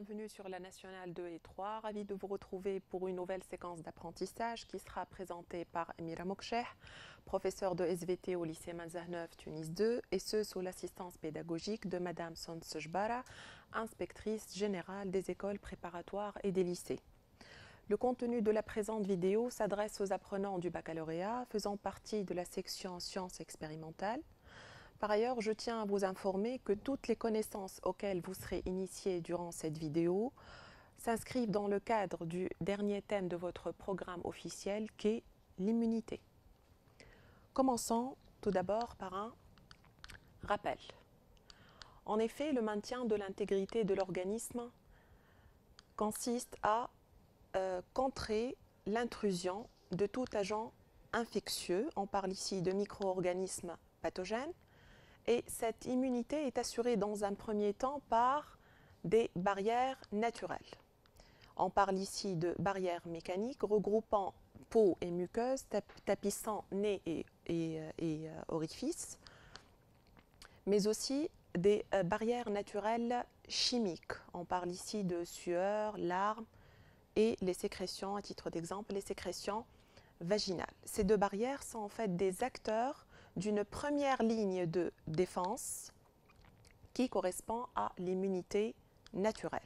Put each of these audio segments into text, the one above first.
bienvenue sur la Nationale 2 et 3. Ravi de vous retrouver pour une nouvelle séquence d'apprentissage qui sera présentée par Emira Moksheh, professeur de SVT au lycée Manzahneuf, Tunis 2, et ce sous l'assistance pédagogique de Madame Sonsejbara, inspectrice générale des écoles préparatoires et des lycées. Le contenu de la présente vidéo s'adresse aux apprenants du baccalauréat faisant partie de la section sciences expérimentales par ailleurs, je tiens à vous informer que toutes les connaissances auxquelles vous serez initiés durant cette vidéo s'inscrivent dans le cadre du dernier thème de votre programme officiel qui est l'immunité. Commençons tout d'abord par un rappel. En effet, le maintien de l'intégrité de l'organisme consiste à euh, contrer l'intrusion de tout agent infectieux, on parle ici de micro-organismes pathogènes, et cette immunité est assurée dans un premier temps par des barrières naturelles. On parle ici de barrières mécaniques regroupant peau et muqueuse, tapissant nez et, euh, euh, orifice, orifices, mais aussi des euh, barrières naturelles chimiques. On parle ici de sueur, larmes et les sécrétions, à titre d'exemple, les sécrétions vaginales. Ces deux barrières sont en fait des acteurs d'une première ligne de défense qui correspond à l'immunité naturelle.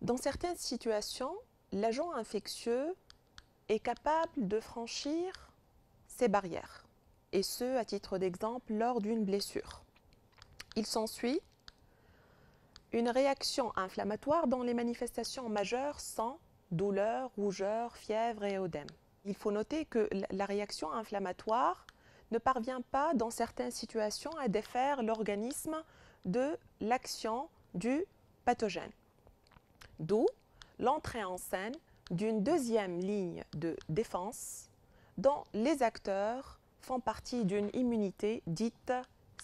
Dans certaines situations, l'agent infectieux est capable de franchir ces barrières, et ce, à titre d'exemple, lors d'une blessure. Il s'ensuit une réaction inflammatoire dont les manifestations majeures sont douleur, rougeur, fièvre et odème il faut noter que la réaction inflammatoire ne parvient pas, dans certaines situations, à défaire l'organisme de l'action du pathogène. D'où l'entrée en scène d'une deuxième ligne de défense dont les acteurs font partie d'une immunité dite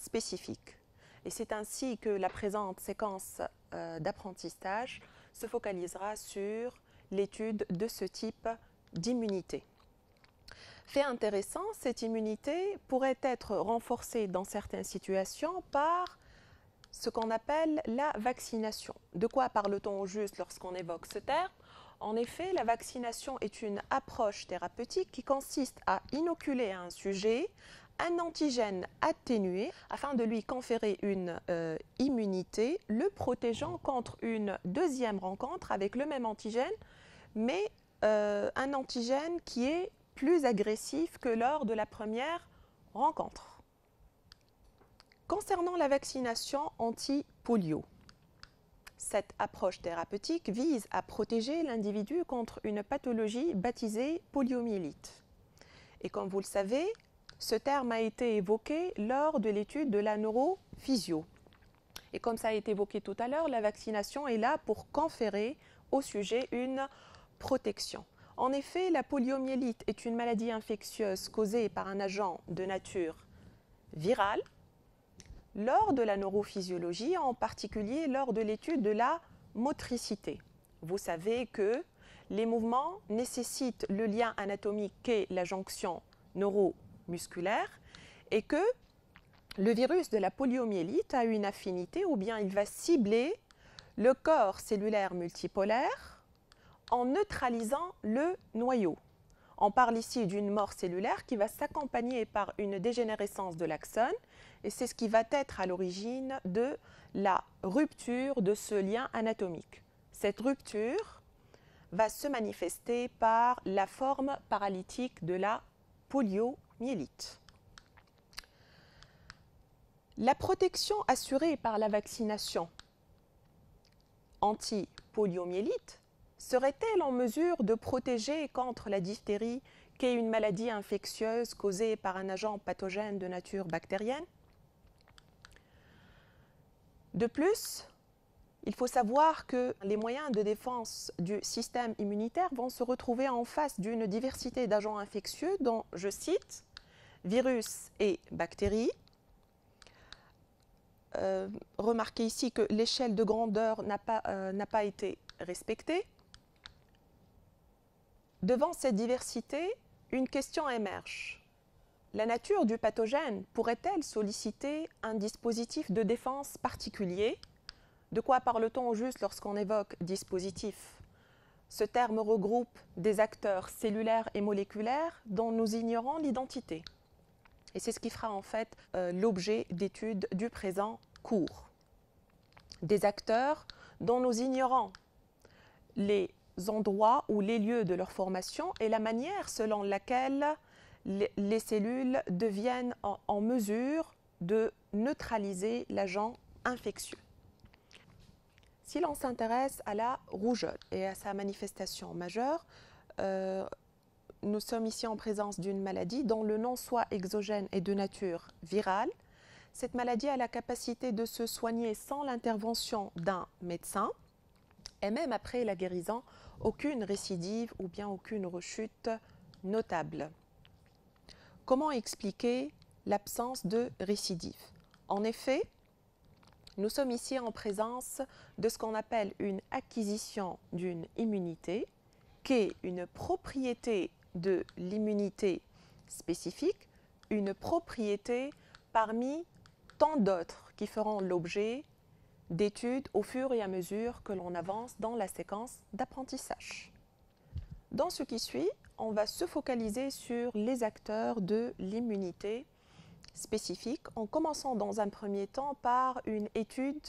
spécifique. Et c'est ainsi que la présente séquence euh, d'apprentissage se focalisera sur l'étude de ce type d'immunité. Fait intéressant, cette immunité pourrait être renforcée dans certaines situations par ce qu'on appelle la vaccination. De quoi parle-t-on juste lorsqu'on évoque ce terme En effet, la vaccination est une approche thérapeutique qui consiste à inoculer à un sujet un antigène atténué afin de lui conférer une euh, immunité, le protégeant contre une deuxième rencontre avec le même antigène, mais euh, un antigène qui est plus agressif que lors de la première rencontre. Concernant la vaccination anti-polio, cette approche thérapeutique vise à protéger l'individu contre une pathologie baptisée poliomyélite. Et comme vous le savez, ce terme a été évoqué lors de l'étude de la neurophysio. Et comme ça a été évoqué tout à l'heure, la vaccination est là pour conférer au sujet une protection. En effet, la poliomyélite est une maladie infectieuse causée par un agent de nature virale lors de la neurophysiologie, en particulier lors de l'étude de la motricité. Vous savez que les mouvements nécessitent le lien anatomique qu'est la jonction neuromusculaire et que le virus de la poliomyélite a une affinité ou bien il va cibler le corps cellulaire multipolaire en neutralisant le noyau. On parle ici d'une mort cellulaire qui va s'accompagner par une dégénérescence de l'axone et c'est ce qui va être à l'origine de la rupture de ce lien anatomique. Cette rupture va se manifester par la forme paralytique de la poliomyélite. La protection assurée par la vaccination anti-poliomyélite serait-elle en mesure de protéger contre la diphtérie, qui est une maladie infectieuse causée par un agent pathogène de nature bactérienne De plus, il faut savoir que les moyens de défense du système immunitaire vont se retrouver en face d'une diversité d'agents infectieux dont, je cite, virus et bactéries. Euh, remarquez ici que l'échelle de grandeur n'a pas euh, été respectée. Devant cette diversité, une question émerge. La nature du pathogène pourrait-elle solliciter un dispositif de défense particulier De quoi parle-t-on juste lorsqu'on évoque dispositif Ce terme regroupe des acteurs cellulaires et moléculaires dont nous ignorons l'identité. Et c'est ce qui fera en fait euh, l'objet d'études du présent cours. Des acteurs dont nous ignorons les endroits ou les lieux de leur formation et la manière selon laquelle les cellules deviennent en, mesure de neutraliser l'agent infectieux. Si l'on s'intéresse à la rougeole et à sa manifestation majeure, euh, nous sommes ici en présence d'une maladie dont le nom soit exogène et de nature virale. Cette maladie a la capacité de se soigner sans l'intervention d'un médecin et même après la guérison, aucune récidive ou bien aucune rechute notable. Comment expliquer l'absence de récidive En effet, nous sommes ici en présence de ce qu'on appelle une acquisition d'une immunité, qui est une propriété de l'immunité spécifique, une propriété parmi tant d'autres qui feront l'objet d'études au fur et à mesure que l'on avance dans la séquence d'apprentissage. Dans ce qui suit, on va se focaliser sur les acteurs de l'immunité spécifique en commençant dans un premier temps par une étude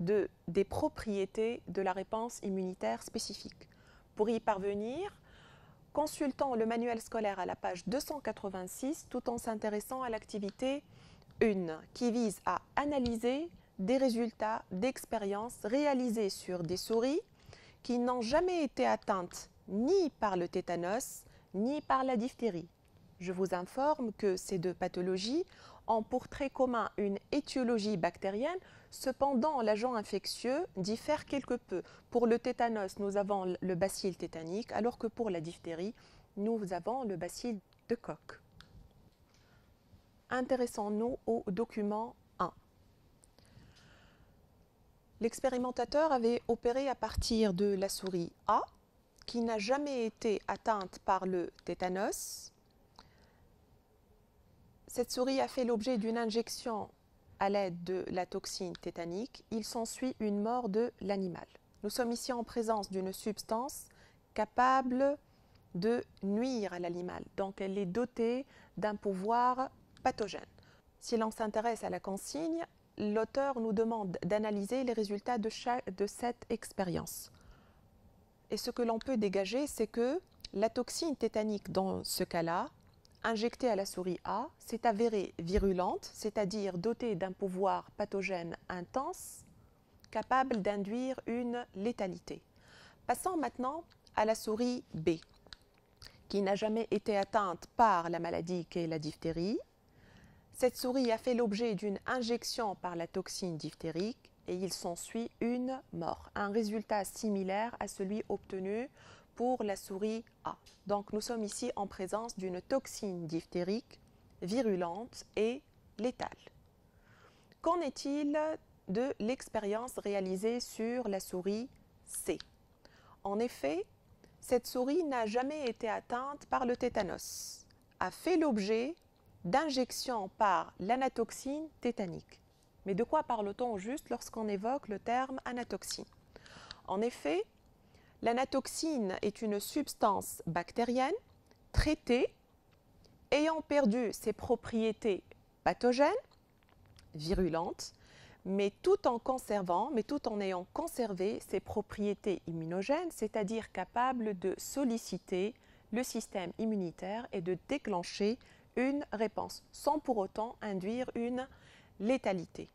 de, des propriétés de la réponse immunitaire spécifique. Pour y parvenir, consultons le manuel scolaire à la page 286 tout en s'intéressant à l'activité 1 qui vise à analyser des résultats d'expériences réalisées sur des souris qui n'ont jamais été atteintes ni par le tétanos ni par la diphtérie. Je vous informe que ces deux pathologies ont pour trait commun une étiologie bactérienne, cependant l'agent infectieux diffère quelque peu. Pour le tétanos, nous avons le bacille tétanique, alors que pour la diphtérie, nous avons le bacille de coque. Intéressons-nous aux documents L'expérimentateur avait opéré à partir de la souris A, qui n'a jamais été atteinte par le tétanos. Cette souris a fait l'objet d'une injection à l'aide de la toxine tétanique. Il s'ensuit une mort de l'animal. Nous sommes ici en présence d'une substance capable de nuire à l'animal. Donc elle est dotée d'un pouvoir pathogène. Si l'on s'intéresse à la consigne, l'auteur nous demande d'analyser les résultats de, cette expérience. Et ce que l'on peut dégager, c'est que la toxine tétanique, dans ce cas-là, injectée à la souris A, s'est avérée virulente, c'est-à-dire dotée d'un pouvoir pathogène intense, capable d'induire une létalité. Passons maintenant à la souris B, qui n'a jamais été atteinte par la maladie qu'est la diphtérie, cette souris a fait l'objet d'une injection par la toxine diphtérique et il s'ensuit une mort, un résultat similaire à celui obtenu pour la souris A. Donc nous sommes ici en présence d'une toxine diphtérique virulente et létale. Qu'en est-il de l'expérience réalisée sur la souris C En effet, cette souris n'a jamais été atteinte par le tétanos, a fait l'objet d'injection par l'anatoxine tétanique. Mais de quoi parle-t-on juste lorsqu'on évoque le terme anatoxine En effet, l'anatoxine est une substance bactérienne traitée ayant perdu ses propriétés pathogènes, virulentes, mais tout en conservant, mais tout en ayant conservé ses propriétés immunogènes, c'est-à-dire capable de solliciter le système immunitaire et de déclencher une réponse, sans pour autant induire une létalité.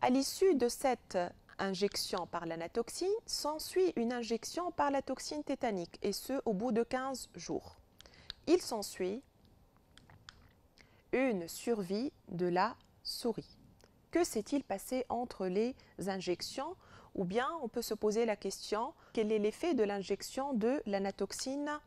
À l'issue de cette injection par l'anatoxine, s'ensuit une injection par la toxine tétanique, et ce au bout de 15 jours. Il s'ensuit une survie de la souris. Que s'est-il passé entre les injections Ou bien on peut se poser la question, quel est l'effet de l'injection de l'anatoxine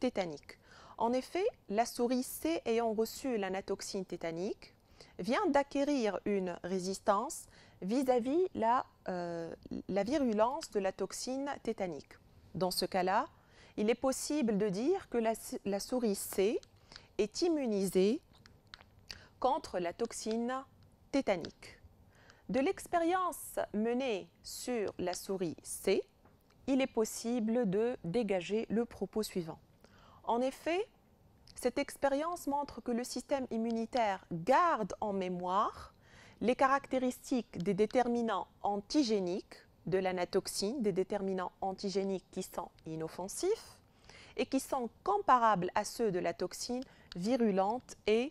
tétanique en effet, la souris C ayant reçu l'anatoxine tétanique vient d'acquérir une résistance vis-à-vis la, euh, virulence de la toxine tétanique. Dans ce cas-là, il est possible de dire que la, souris C est immunisée contre la toxine tétanique. De l'expérience menée sur la souris C, il est possible de dégager le propos suivant. En effet, cette expérience montre que le système immunitaire garde en mémoire les caractéristiques des déterminants antigéniques de l'anatoxine, des déterminants antigéniques qui sont inoffensifs et qui sont comparables à ceux de la toxine virulente et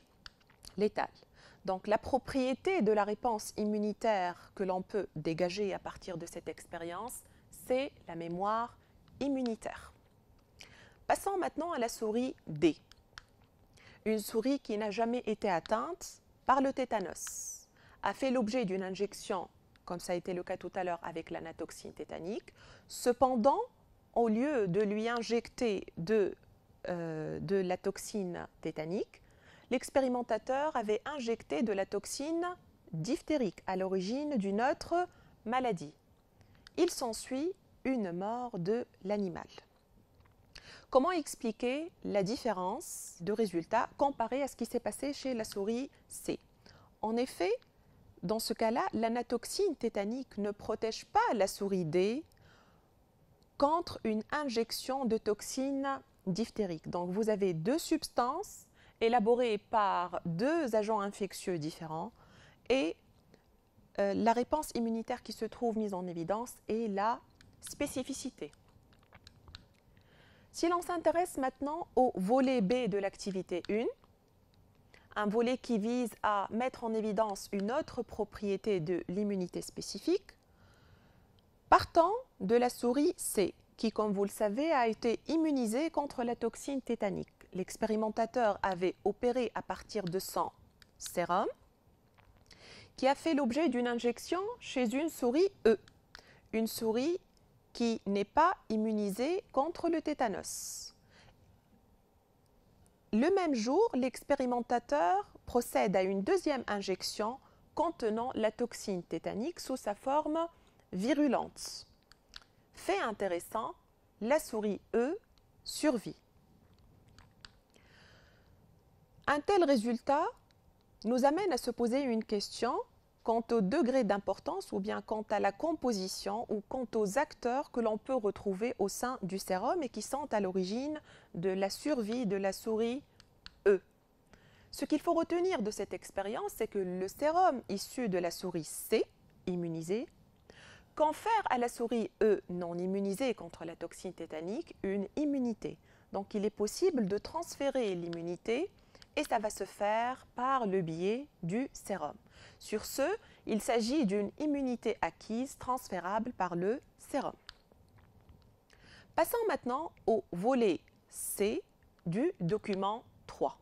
létale. Donc la propriété de la réponse immunitaire que l'on peut dégager à partir de cette expérience, c'est la mémoire immunitaire. Passons maintenant à la souris D, une souris qui n'a jamais été atteinte par le tétanos, a fait l'objet d'une injection, comme ça a été le cas tout à l'heure avec l'anatoxine tétanique. Cependant, au lieu de lui injecter de, euh, de la toxine tétanique, l'expérimentateur avait injecté de la toxine diphtérique à l'origine d'une autre maladie. Il s'ensuit une mort de l'animal. Comment expliquer la différence de résultats comparée à ce qui s'est passé chez la souris C En effet, dans ce cas-là, l'anatoxine tétanique ne protège pas la souris D contre une injection de toxines diphtérique. Donc vous avez deux substances élaborées par deux agents infectieux différents et euh, la réponse immunitaire qui se trouve mise en évidence est la spécificité. Si l'on s'intéresse maintenant au volet B de l'activité 1, un volet qui vise à mettre en évidence une autre propriété de l'immunité spécifique, partant de la souris C, qui, comme vous le savez, a été immunisée contre la toxine tétanique. L'expérimentateur avait opéré à partir de sang sérum, qui a fait l'objet d'une injection chez une souris E, une souris qui n'est pas immunisé contre le tétanos. Le même jour, l'expérimentateur procède à une deuxième injection contenant la toxine tétanique sous sa forme virulente. Fait intéressant, la souris E survit. Un tel résultat nous amène à se poser une question quant au degré d'importance ou bien quant à la composition ou quant aux acteurs que l'on peut retrouver au sein du sérum et qui sont à l'origine de la survie de la souris E. Ce qu'il faut retenir de cette expérience, c'est que le sérum issu de la souris C, immunisée, confère à la souris E non immunisée contre la toxine tétanique une immunité. Donc il est possible de transférer l'immunité et ça va se faire par le biais du sérum. Sur ce, il s'agit d'une immunité acquise transférable par le sérum. Passons maintenant au volet C du document 3.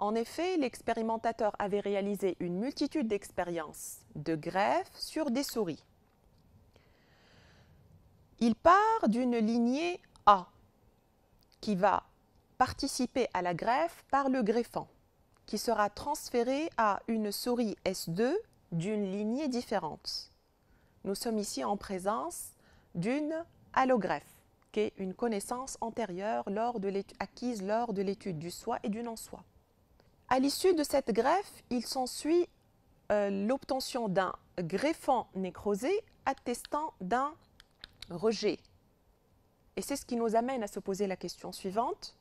En effet, l'expérimentateur avait réalisé une multitude d'expériences de greffe sur des souris. Il part d'une lignée A qui va participer à la greffe par le greffant qui sera transférée à une souris S2 d'une lignée différente. Nous sommes ici en présence d'une allogreffe, qui est une connaissance antérieure lors de acquise lors de l'étude du soi et du non-soi. À l'issue de cette greffe, il s'ensuit euh, l'obtention d'un greffon nécrosé attestant d'un rejet. Et c'est ce qui nous amène à se poser la question suivante.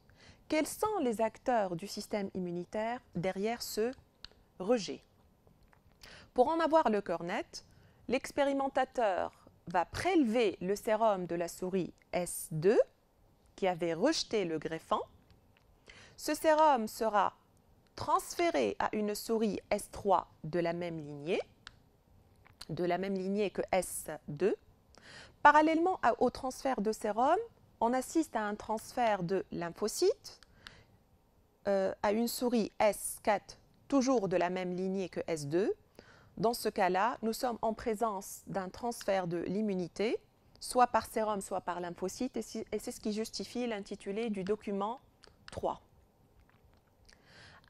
Quels sont les acteurs du système immunitaire derrière ce rejet Pour en avoir le cœur net, l'expérimentateur va prélever le sérum de la souris S2 qui avait rejeté le greffant. Ce sérum sera transféré à une souris S3 de la même lignée, de la même lignée que S2. Parallèlement au transfert de sérum, on assiste à un transfert de lymphocyte euh, à une souris S4, toujours de la même lignée que S2. Dans ce cas-là, nous sommes en présence d'un transfert de l'immunité, soit par sérum, soit par lymphocyte, et c'est ce qui justifie l'intitulé du document 3.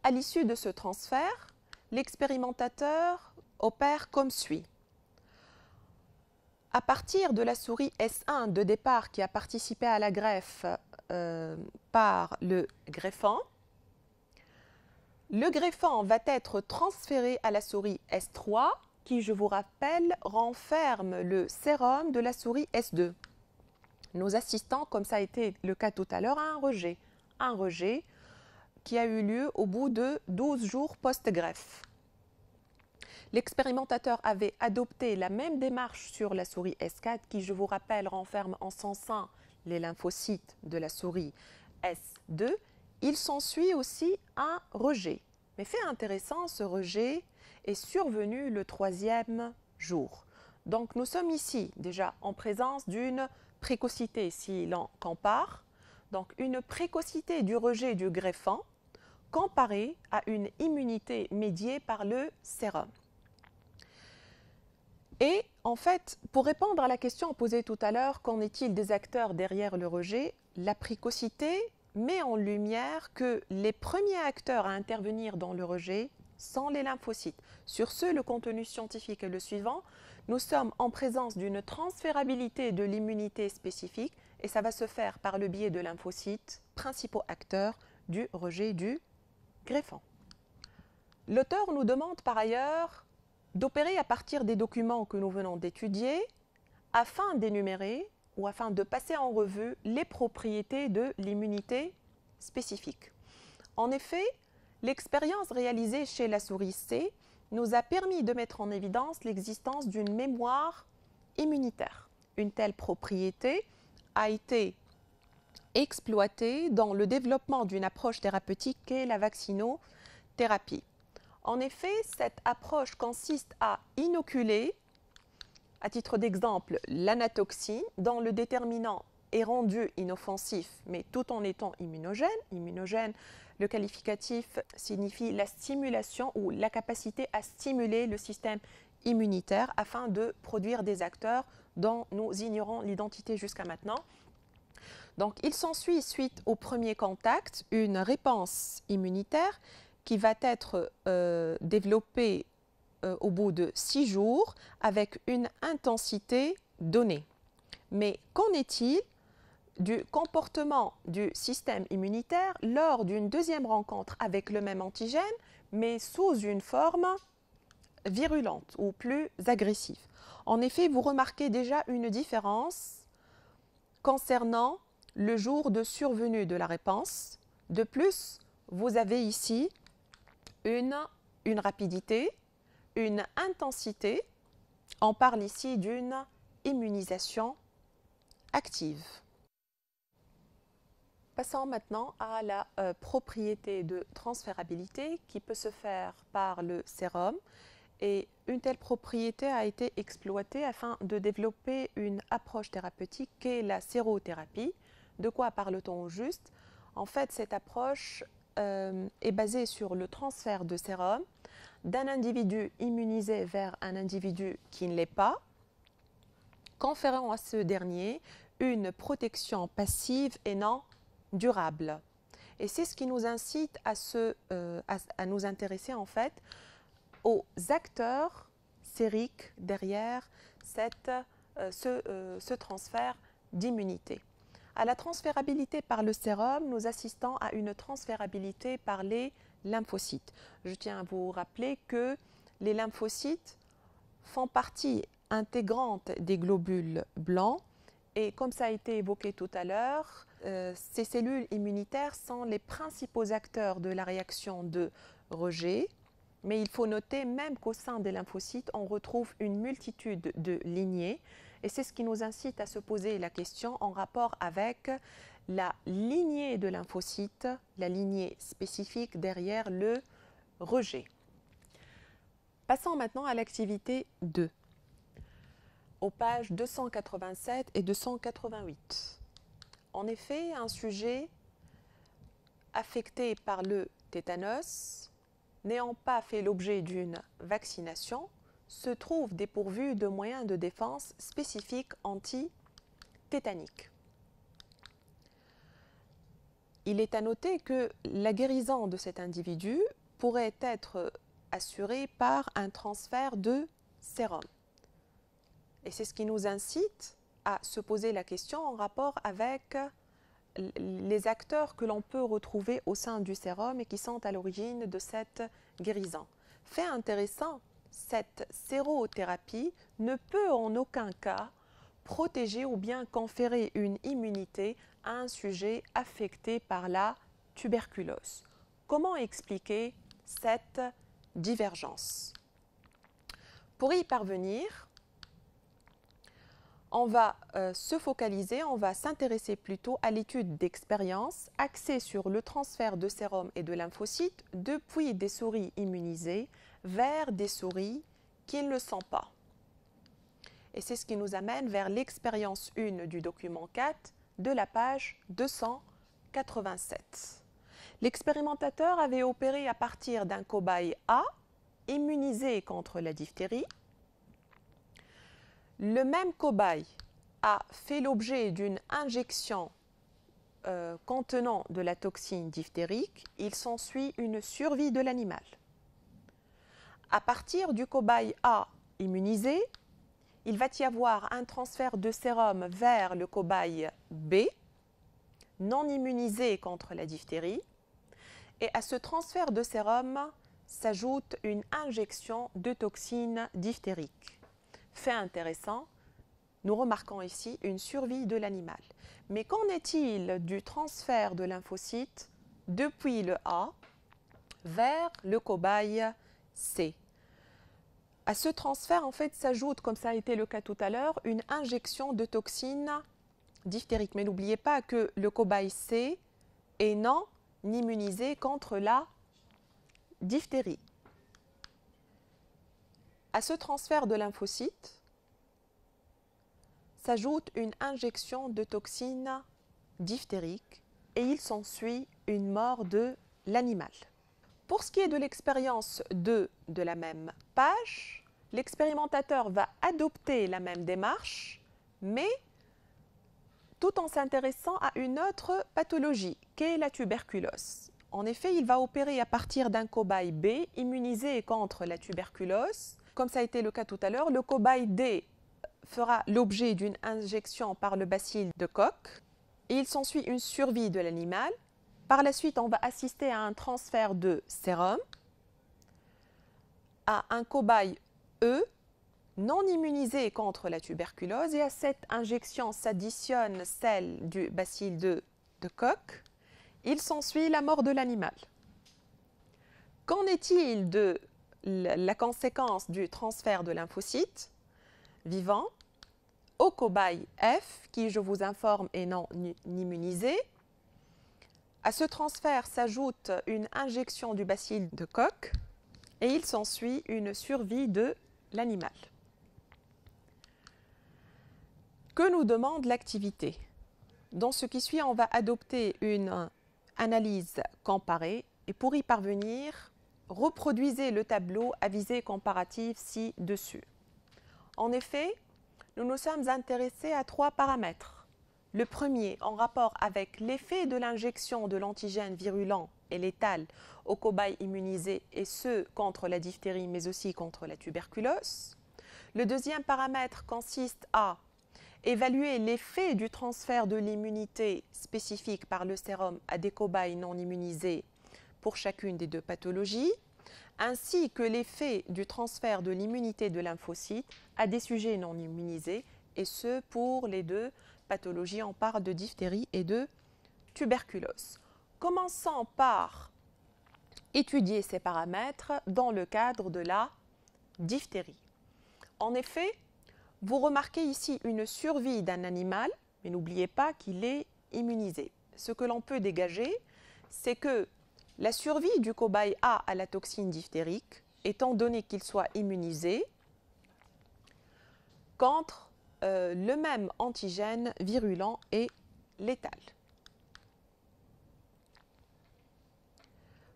À l'issue de ce transfert, l'expérimentateur opère comme suit à partir de la souris S1 de départ qui a participé à la greffe euh, par le greffant, le greffant va être transféré à la souris S3 qui, je vous rappelle, renferme le sérum de la souris S2. Nos assistants, comme ça a été le cas tout à l'heure, à un rejet. Un rejet qui a eu lieu au bout de 12 jours post-greffe. L'expérimentateur avait adopté la même démarche sur la souris S4 qui, je vous rappelle, renferme en son sein les lymphocytes de la souris S2. Il s'ensuit aussi un rejet. Mais fait intéressant, ce rejet est survenu le troisième jour. Donc nous sommes ici déjà en présence d'une précocité si l'on compare. Donc une précocité du rejet du greffon comparée à une immunité médiée par le sérum. Et en fait, pour répondre à la question posée tout à l'heure, qu'en est-il des acteurs derrière le rejet La précocité met en lumière que les premiers acteurs à intervenir dans le rejet sont les lymphocytes. Sur ce, le contenu scientifique est le suivant. Nous sommes en présence d'une transférabilité de l'immunité spécifique et ça va se faire par le biais de lymphocytes, principaux acteurs du rejet du greffon. L'auteur nous demande par ailleurs d'opérer à partir des documents que nous venons d'étudier afin d'énumérer ou afin de passer en revue les propriétés de l'immunité spécifique. En effet, l'expérience réalisée chez la souris C nous a permis de mettre en évidence l'existence d'une mémoire immunitaire. Une telle propriété a été exploitée dans le développement d'une approche thérapeutique qu'est la vaccinothérapie. En effet, cette approche consiste à inoculer, à titre d'exemple, l'anatoxine, dont le déterminant est rendu inoffensif, mais tout en étant immunogène. Immunogène, le qualificatif signifie la stimulation ou la capacité à stimuler le système immunitaire afin de produire des acteurs dont nous ignorons l'identité jusqu'à maintenant. Donc il s'ensuit, suite au premier contact, une réponse immunitaire qui va être euh, euh, au bout de six jours avec une intensité donnée. Mais qu'en est-il du comportement du système immunitaire lors d'une deuxième rencontre avec le même antigène, mais sous une forme virulente ou plus agressive. En effet, vous remarquez déjà une différence concernant le jour de survenue de la réponse. De plus, vous avez ici une, une rapidité, une intensité. On parle ici d'une immunisation active. Passons maintenant à la euh, propriété de transférabilité qui peut se faire par le sérum. Et une telle propriété a été exploitée afin de développer une approche thérapeutique qu'est la sérothérapie. De quoi parle-t-on juste En fait, cette approche euh, est basée sur le transfert de sérum d'un individu immunisé vers un individu qui ne l'est pas, conférant à ce dernier une protection passive et non durable. Et c'est ce qui nous incite à, euh, nous intéresser en fait aux acteurs sériques derrière euh, ce transfert d'immunité. À la transférabilité par le sérum, nous assistons à une transférabilité par les lymphocytes. Je tiens à vous rappeler que les lymphocytes font partie intégrante des globules blancs et comme ça a été évoqué tout à l'heure, euh, ces cellules immunitaires sont les principaux acteurs de la réaction de rejet, mais il faut noter même qu'au sein des lymphocytes, on retrouve une multitude de lignées et c'est ce qui nous incite à se poser la question en rapport avec la lignée de lymphocyte, la lignée spécifique derrière le rejet. Passons maintenant à l'activité 2, aux pages 287 et 288. En effet, un sujet affecté par le tétanos, n'ayant pas fait l'objet d'une vaccination, se trouve dépourvus de moyens de défense spécifiques anti-tétaniques. Il est à noter que la guérison de cet individu pourrait être assurée par un transfert de sérum. Et c'est ce qui nous incite à se poser la question en rapport avec les acteurs que l'on peut retrouver au sein du sérum et qui sont à l'origine de cette guérison. Fait intéressant cette sérothérapie ne peut en aucun cas protéger ou bien conférer une immunité à un sujet affecté par la tuberculose. Comment expliquer cette divergence Pour y parvenir, on va euh, se focaliser, on va s'intéresser plutôt à l'étude d'expérience axée sur le transfert de sérum et de lymphocytes depuis des souris immunisées vers des souris qui ne le pas. Et c'est ce qui nous amène vers l'expérience 1 du document 4 de la page 287. L'expérimentateur avait opéré à partir d'un cobaye A immunisé contre la diphtérie. Le même cobaye a fait l'objet d'une injection euh, contenant de la toxine diphtérique. Il s'ensuit une survie de l'animal à partir du cobaye A immunisé, il va y avoir un transfert de sérum vers le cobaye B, non immunisé contre la diphtérie. Et à ce transfert de sérum s'ajoute une injection de toxines diphtériques. Fait intéressant, nous remarquons ici une survie de l'animal. Mais qu'en est-il du transfert de lymphocytes depuis le A vers le cobaye C. À ce transfert, en fait, s'ajoute, comme ça a été le cas tout à l'heure, une injection de toxines diphtériques. Mais n'oubliez pas que le cobaye C est non immunisé contre la diphtérie. À ce transfert de lymphocytes s'ajoute une injection de toxines diphtériques et il s'ensuit une mort de l'animal. Pour ce qui est de l'expérience 2 de la même page, l'expérimentateur va adopter la même démarche, mais tout en s'intéressant à une autre pathologie, qu'est la tuberculose. En effet, il va opérer à partir d'un cobaye B immunisé contre la tuberculose. Comme ça a été le cas tout à l'heure, le cobaye D fera l'objet d'une injection par le bacille de Koch. Il s'ensuit une survie de l'animal par la suite, on va assister à un transfert de sérum à un cobaye E non immunisé contre la tuberculose et à cette injection s'additionne celle du bacille de, de Koch. Il s'ensuit la mort de l'animal. Qu'en est-il de la conséquence du transfert de lymphocytes vivants au cobaye F, qui, je vous informe, est non immunisé, à ce transfert s'ajoute une injection du bacille de coque et il s'ensuit une survie de l'animal. Que nous demande l'activité Dans ce qui suit, on va adopter une analyse comparée et pour y parvenir, reproduisez le tableau à visée comparative ci-dessus. En effet, nous nous sommes intéressés à trois paramètres le premier, en rapport avec l'effet de l'injection de l'antigène virulent et létal aux cobayes immunisés, et ce, contre la diphtérie, mais aussi contre la tuberculose. Le deuxième paramètre consiste à évaluer l'effet du transfert de l'immunité spécifique par le sérum à des cobayes non immunisés pour chacune des deux pathologies, ainsi que l'effet du transfert de l'immunité de lymphocytes à des sujets non immunisés, et ce pour les deux on parle de diphtérie et de tuberculose. Commençons par étudier ces paramètres dans le cadre de la diphtérie. En effet, vous remarquez ici une survie d'un animal, mais n'oubliez pas qu'il est immunisé. Ce que l'on peut dégager, c'est que la survie du cobaye A à la toxine diphtérique, étant donné qu'il soit immunisé, contre euh, le même antigène virulent et létal.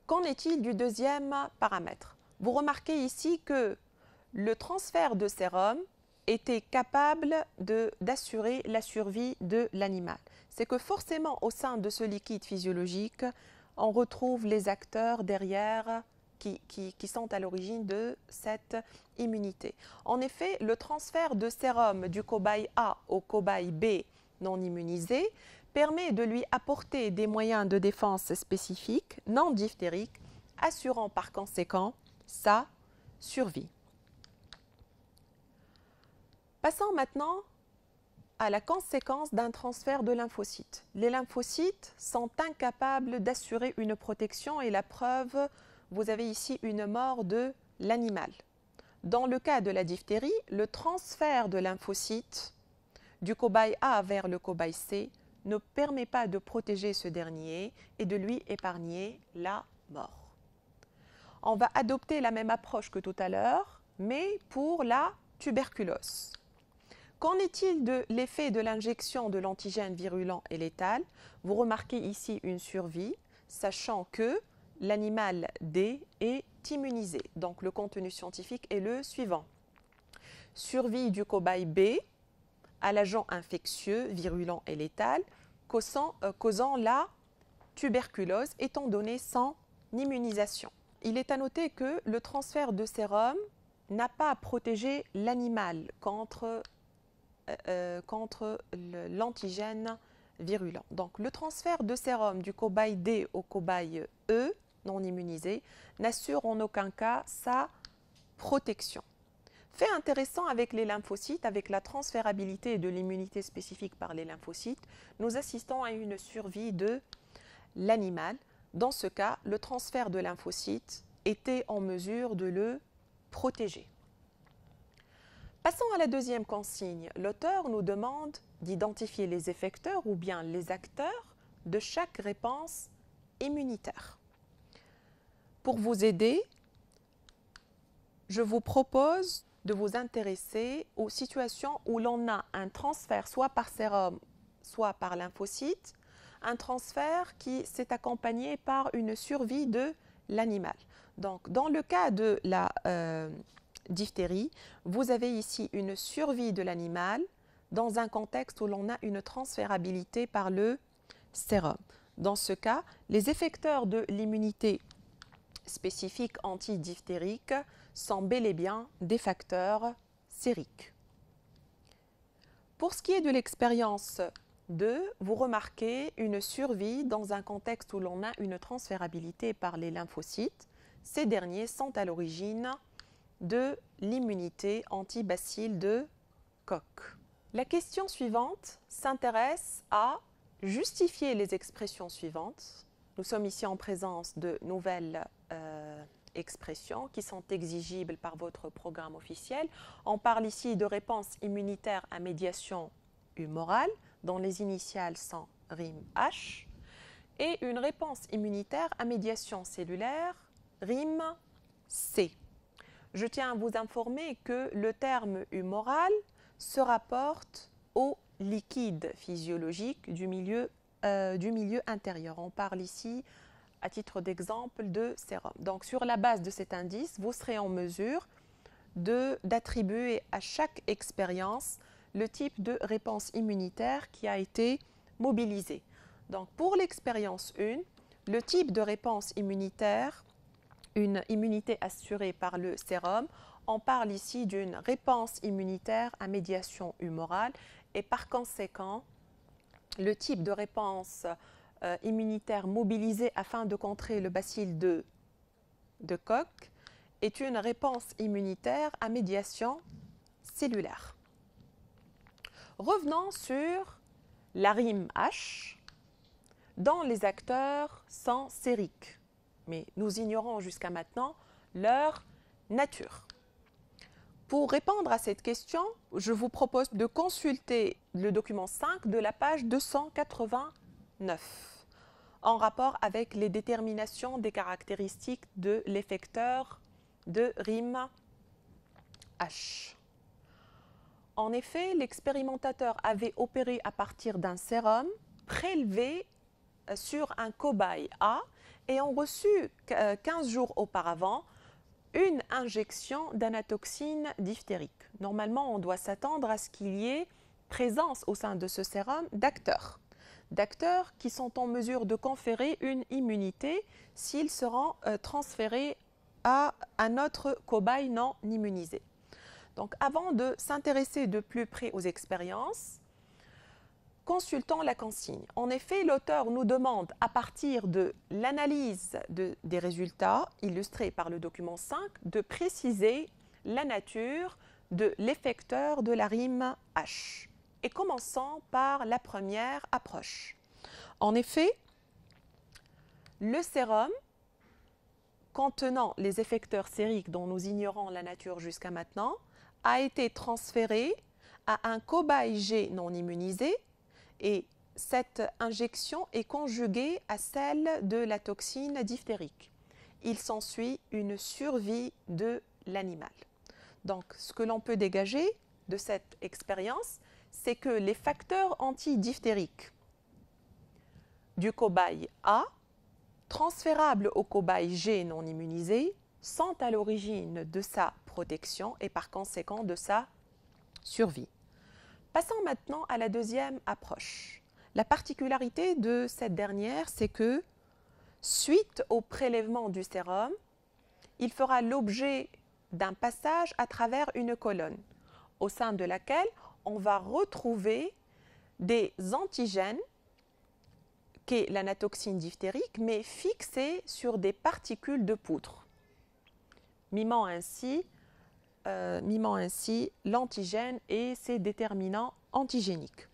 Qu'en est-il du deuxième paramètre Vous remarquez ici que le transfert de sérum était capable d'assurer la survie de l'animal. C'est que forcément au sein de ce liquide physiologique, on retrouve les acteurs derrière qui, sont à l'origine de cette immunité. En effet, le transfert de sérum du cobaye A au cobaye B non immunisé permet de lui apporter des moyens de défense spécifiques, non diphtériques, assurant par conséquent sa survie. Passons maintenant à la conséquence d'un transfert de lymphocytes. Les lymphocytes sont incapables d'assurer une protection et la preuve vous avez ici une mort de l'animal. Dans le cas de la diphtérie, le transfert de lymphocytes du cobaye A vers le cobaye C ne permet pas de protéger ce dernier et de lui épargner la mort. On va adopter la même approche que tout à l'heure, mais pour la tuberculose. Qu'en est-il de l'effet de l'injection de l'antigène virulent et létal Vous remarquez ici une survie, sachant que l'animal D est immunisé. Donc le contenu scientifique est le suivant. Survie du cobaye B à l'agent infectieux, virulent et létal, causant, euh, la tuberculose, étant donné sans immunisation. Il est à noter que le transfert de sérum n'a pas protégé l'animal contre, euh, euh, contre l'antigène virulent. Donc le transfert de sérum du cobaye D au cobaye E non immunisé, n'assure en aucun cas sa protection. Fait intéressant avec les lymphocytes, avec la transférabilité de l'immunité spécifique par les lymphocytes, nous assistons à une survie de l'animal. Dans ce cas, le transfert de lymphocytes était en mesure de le protéger. Passons à la deuxième consigne. L'auteur nous demande d'identifier les effecteurs ou bien les acteurs de chaque réponse immunitaire pour vous aider, je vous propose de vous intéresser aux situations où l'on a un transfert soit par sérum, soit par lymphocyte, un transfert qui s'est accompagné par une survie de l'animal. Donc, dans le cas de la euh, diphtérie, vous avez ici une survie de l'animal dans un contexte où l'on a une transférabilité par le sérum. Dans ce cas, les effecteurs de l'immunité spécifiques antidiphtériques sont bel et bien des facteurs sériques. Pour ce qui est de l'expérience 2, vous remarquez une survie dans un contexte où l'on a une transférabilité par les lymphocytes. Ces derniers sont à l'origine de l'immunité antibacille de Koch. La question suivante s'intéresse à justifier les expressions suivantes. Nous sommes ici en présence de nouvelles euh, expressions qui sont exigibles par votre programme officiel. On parle ici de réponse immunitaire à médiation humorale, dont les initiales sont RIM H, et une réponse immunitaire à médiation cellulaire, RIM C. Je tiens à vous informer que le terme humoral se rapporte au liquide physiologique du milieu, euh, du milieu intérieur. On parle ici à titre d'exemple, de sérum. Donc sur la base de cet indice, vous serez en mesure d'attribuer à chaque expérience le type de réponse immunitaire qui a été mobilisée. Donc pour l'expérience 1, le type de réponse immunitaire, une immunité assurée par le sérum, on parle ici d'une réponse immunitaire à médiation humorale et par conséquent, le type de réponse euh, immunitaire mobilisé afin de contrer le bacille de, de Koch est une réponse immunitaire à médiation cellulaire. Revenons sur la rime H dans les acteurs sans sériques, mais nous ignorons jusqu'à maintenant leur nature. Pour répondre à cette question, je vous propose de consulter le document 5 de la page 280. 9, en rapport avec les déterminations des caractéristiques de l'effecteur de rime H. En effet, l'expérimentateur avait opéré à partir d'un sérum prélevé euh, sur un cobaye A et ont reçu 15 euh, jours auparavant une injection d'anatoxine diphtérique. Normalement, on doit s'attendre à ce qu'il y ait présence au sein de ce sérum d'acteurs d'acteurs qui sont en mesure de conférer une immunité s'ils seront euh, transférés à un autre cobaye non immunisé. Donc avant de s'intéresser de plus près aux expériences, consultons la consigne. En effet, l'auteur nous demande, à partir de l'analyse des résultats illustrés par le document 5, de préciser la nature de l'effecteur de la rime H et commençons par la première approche. En effet, le sérum contenant les effecteurs sériques dont nous ignorons la nature jusqu'à maintenant a été transféré à un cobaye G non immunisé et cette injection est conjuguée à celle de la toxine diphtérique. Il s'ensuit une survie de l'animal. Donc ce que l'on peut dégager de cette expérience, c'est que les facteurs antidiphtériques du cobaye A, transférables au cobaye G non immunisé, sont à l'origine de sa protection et par conséquent de sa survie. Passons maintenant à la deuxième approche. La particularité de cette dernière, c'est que suite au prélèvement du sérum, il fera l'objet d'un passage à travers une colonne, au sein de laquelle on va retrouver des antigènes, qu'est l'anatoxine diphtérique, mais fixés sur des particules de poudre, mimant ainsi, euh, ainsi l'antigène et ses déterminants antigéniques.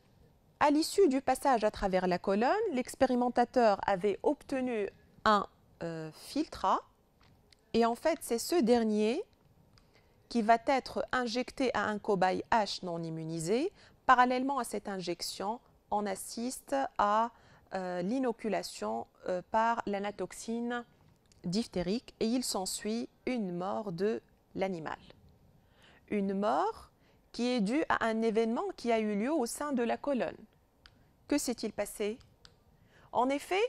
À l'issue du passage à travers la colonne, l'expérimentateur avait obtenu un euh, filtra. et en fait, c'est ce dernier qui va être injecté à un cobaye H non immunisé. Parallèlement à cette injection, on assiste à euh, l'inoculation euh, par l'anatoxine diphtérique et il s'ensuit une mort de l'animal. Une mort qui est due à un événement qui a eu lieu au sein de la colonne. Que s'est-il passé En effet,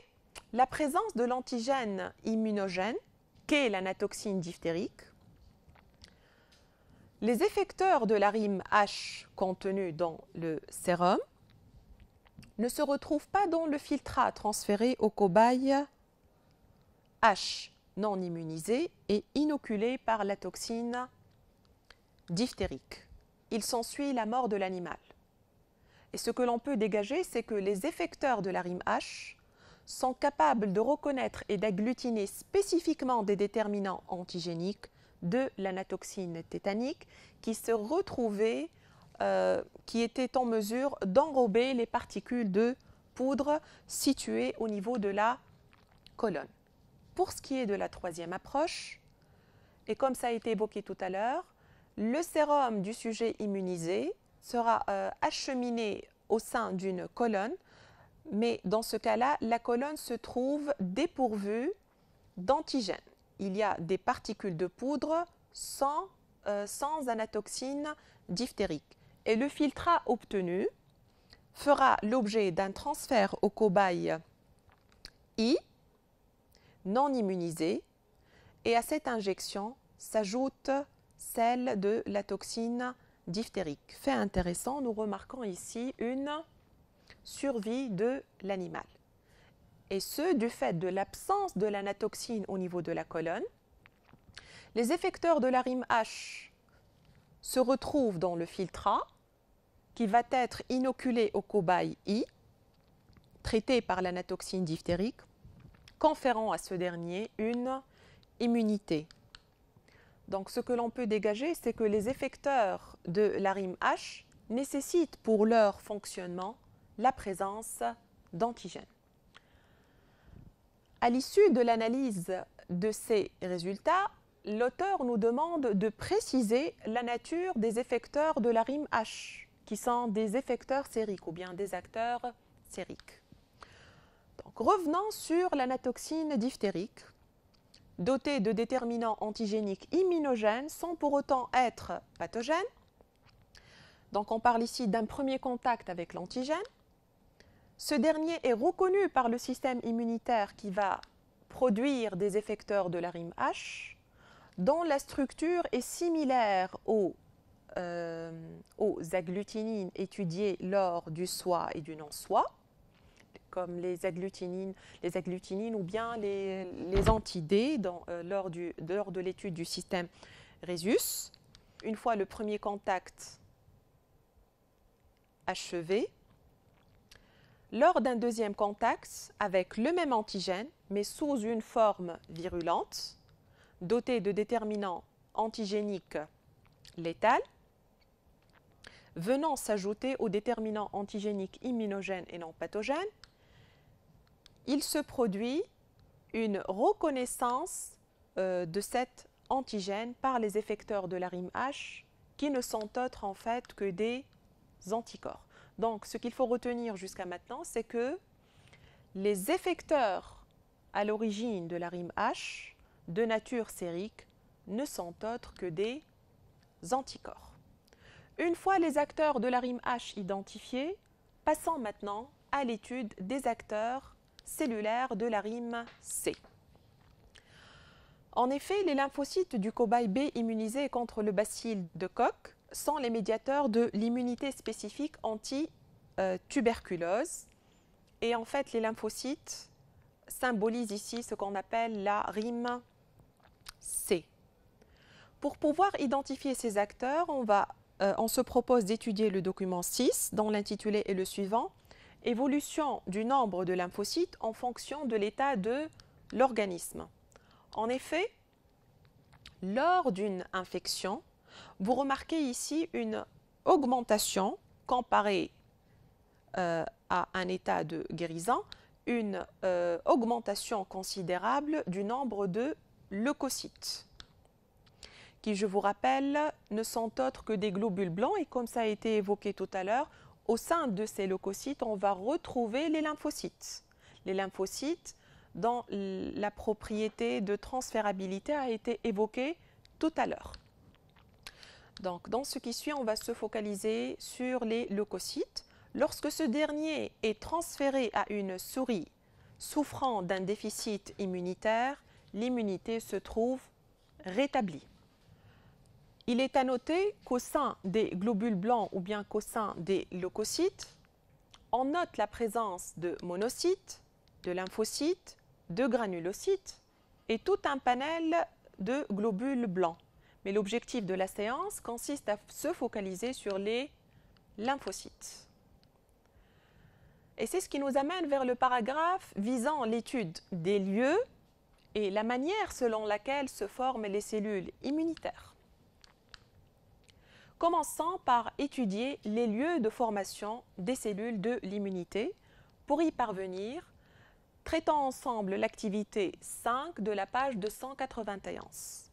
la présence de l'antigène immunogène, qu'est l'anatoxine diphtérique, les effecteurs de la rime H contenus dans le sérum ne se retrouvent pas dans le filtrat transféré au cobaye H non immunisé et inoculé par la toxine diphtérique. Il s'ensuit la mort de l'animal. Et ce que l'on peut dégager, c'est que les effecteurs de la rime H sont capables de reconnaître et d'agglutiner spécifiquement des déterminants antigéniques de l'anatoxine tétanique qui se retrouvait, euh, qui était en mesure d'enrober les particules de poudre situées au niveau de la colonne. Pour ce qui est de la troisième approche, et comme ça a été évoqué tout à l'heure, le sérum du sujet immunisé sera euh, acheminé au sein d'une colonne, mais dans ce cas-là, la colonne se trouve dépourvue d'antigènes il y a des particules de poudre sans, euh, sans anatoxine diphtérique. Et le filtrat obtenu fera l'objet d'un transfert au cobaye I non immunisé et à cette injection s'ajoute celle de la toxine diphtérique. Fait intéressant, nous remarquons ici une survie de l'animal et ce, du fait de l'absence de l'anatoxine au niveau de la colonne. Les effecteurs de la H se retrouvent dans le filtre A, qui va être inoculé au cobaye I, traité par l'anatoxine diphtérique, conférant à ce dernier une immunité. Donc ce que l'on peut dégager, c'est que les effecteurs de la H nécessitent pour leur fonctionnement la présence d'antigènes. À l'issue de l'analyse de ces résultats, l'auteur nous demande de préciser la nature des effecteurs de la rime H, qui sont des effecteurs sériques ou bien des acteurs sériques. revenons sur l'anatoxine diphtérique. Dotée de déterminants antigéniques immunogènes sans pour autant être pathogènes. Donc on parle ici d'un premier contact avec l'antigène. Ce dernier est reconnu par le système immunitaire qui va produire des effecteurs de la rime H, dont la structure est similaire euh, aux, agglutinines étudiées lors du soi et du non-soi, comme les agglutinines, ou bien les, les euh, lors, lors de l'étude du système Rhesus. Une fois le premier contact achevé, lors d'un deuxième contact avec le même antigène, mais sous une forme virulente, dotée de déterminants antigéniques létales, venant s'ajouter aux déterminants antigéniques immunogènes et non pathogènes, il se produit une reconnaissance euh, de cet antigène par les effecteurs de la rime H, qui ne sont autres en fait que des anticorps. Donc, ce qu'il faut retenir jusqu'à maintenant, c'est que les effecteurs à l'origine de la rime H de nature sérique ne sont autres que des anticorps. Une fois les acteurs de la rime H identifiés, passons maintenant à l'étude des acteurs cellulaires de la rime C. En effet, les lymphocytes du cobaye B immunisés contre le bacille de Koch sont les médiateurs de l'immunité spécifique anti-tuberculose. Et en fait, les lymphocytes symbolisent ici ce qu'on appelle la rime C. Pour pouvoir identifier ces acteurs, on, euh, on se propose d'étudier le document 6, dont l'intitulé est le suivant Évolution du nombre de lymphocytes en fonction de l'état de l'organisme. En effet, lors d'une infection, vous remarquez ici une augmentation comparée euh, à un état de guérison, une euh, augmentation considérable du nombre de leucocytes, qui, je vous rappelle, ne sont autres que des globules blancs. Et comme ça a été évoqué tout à l'heure, au sein de ces leucocytes, on va retrouver les lymphocytes. Les lymphocytes, dont la propriété de transférabilité a été évoquée tout à l'heure. Donc, dans ce qui suit, on va se focaliser sur les leucocytes. Lorsque ce dernier est transféré à une souris souffrant d'un déficit immunitaire, l'immunité se trouve rétablie. Il est à noter qu'au sein des globules blancs ou bien qu'au sein des leucocytes, on note la présence de monocytes, de lymphocytes, de granulocytes et tout un panel de globules blancs. Mais l'objectif de la séance consiste à se focaliser sur les lymphocytes. Et c'est ce qui nous amène vers le paragraphe visant l'étude des lieux et la manière selon laquelle se forment les cellules immunitaires. Commençons par étudier les lieux de formation des cellules de l'immunité. Pour y parvenir, traitons ensemble l'activité 5 de la page 291.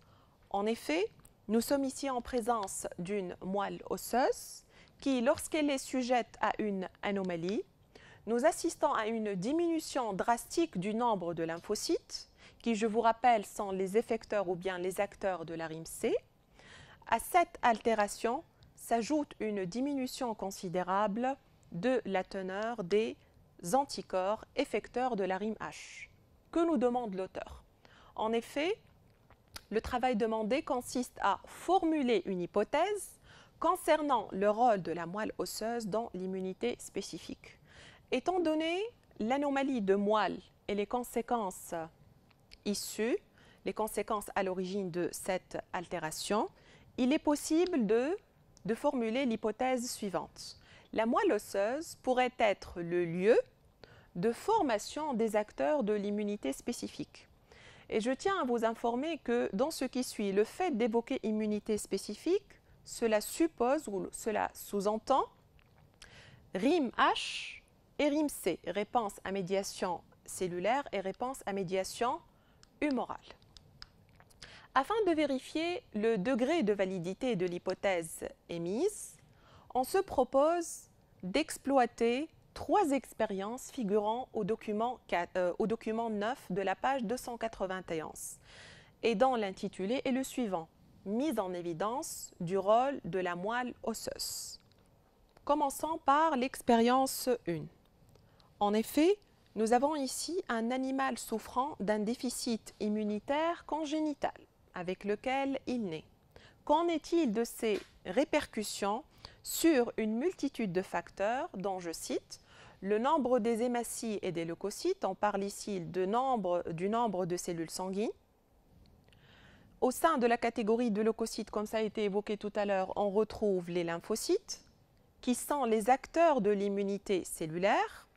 En effet, nous sommes ici en présence d'une moelle osseuse qui, lorsqu'elle est sujette à une anomalie, nous assistons à une diminution drastique du nombre de lymphocytes, qui, je vous rappelle, sont les effecteurs ou bien les acteurs de la C. À cette altération s'ajoute une diminution considérable de la teneur des anticorps effecteurs de la rime H. Que nous demande l'auteur En effet, le travail demandé consiste à formuler une hypothèse concernant le rôle de la moelle osseuse dans l'immunité spécifique. Étant donné l'anomalie de moelle et les conséquences issues, les conséquences à l'origine de cette altération, il est possible de, de formuler l'hypothèse suivante. La moelle osseuse pourrait être le lieu de formation des acteurs de l'immunité spécifique. Et je tiens à vous informer que dans ce qui suit, le fait d'évoquer immunité spécifique, cela suppose ou cela sous-entend rime H et rime C, réponse à médiation cellulaire et réponse à médiation humorale. Afin de vérifier le degré de validité de l'hypothèse émise, on se propose d'exploiter trois expériences figurant au document, euh, au document 9 de la page 291. Et dont l'intitulé est le suivant Mise en évidence du rôle de la moelle osseuse. Commençons par l'expérience 1. En effet, nous avons ici un animal souffrant d'un déficit immunitaire congénital avec lequel il naît. Qu'en est-il de ces répercussions sur une multitude de facteurs dont, je cite, le nombre des hématies et des leucocytes, on parle ici du nombre de cellules sanguines. Au sein de la catégorie de leucocytes, comme ça a été évoqué tout à l'heure, on retrouve les lymphocytes, qui sont les acteurs de l'immunité cellulaire.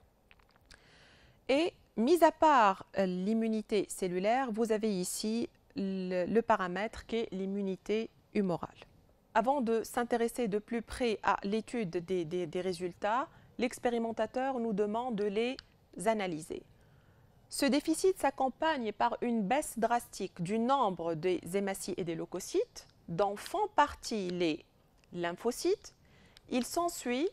Et mis à part euh, l'immunité cellulaire, vous avez ici le, paramètre qui est l'immunité humorale. Avant de s'intéresser de plus près à l'étude des résultats, l'expérimentateur nous demande de les analyser. Ce déficit s'accompagne par une baisse drastique du nombre des hématies et des leucocytes, dont font partie les lymphocytes. Il s'ensuit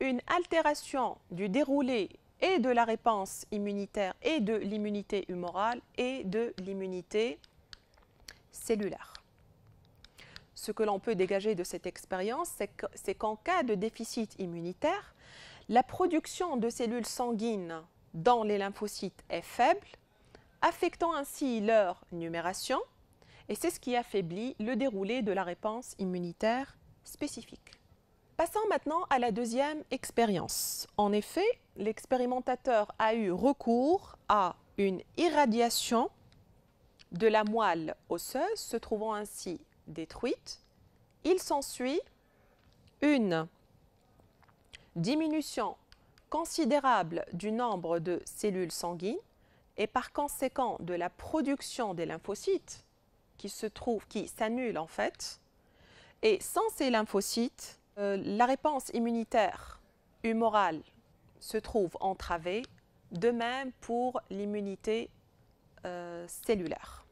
une altération du déroulé et de la réponse immunitaire et de l'immunité humorale et de l'immunité cellulaire. Ce que l'on peut dégager de cette expérience, c'est qu'en cas de déficit immunitaire, la production de cellules sanguines dans les lymphocytes est faible, affectant ainsi leur numération, et c'est ce qui affaiblit le déroulé de la réponse immunitaire spécifique. Passons maintenant à la deuxième expérience. En effet, l'expérimentateur a eu recours à une irradiation de la moelle osseuse se trouvant ainsi détruite. Il s'ensuit une diminution considérable du nombre de cellules sanguines et par conséquent de la production des lymphocytes qui se qui s'annulent en fait. Et sans ces lymphocytes, euh, la réponse immunitaire humorale se trouve entravée, de même pour l'immunité euh, cellulaire.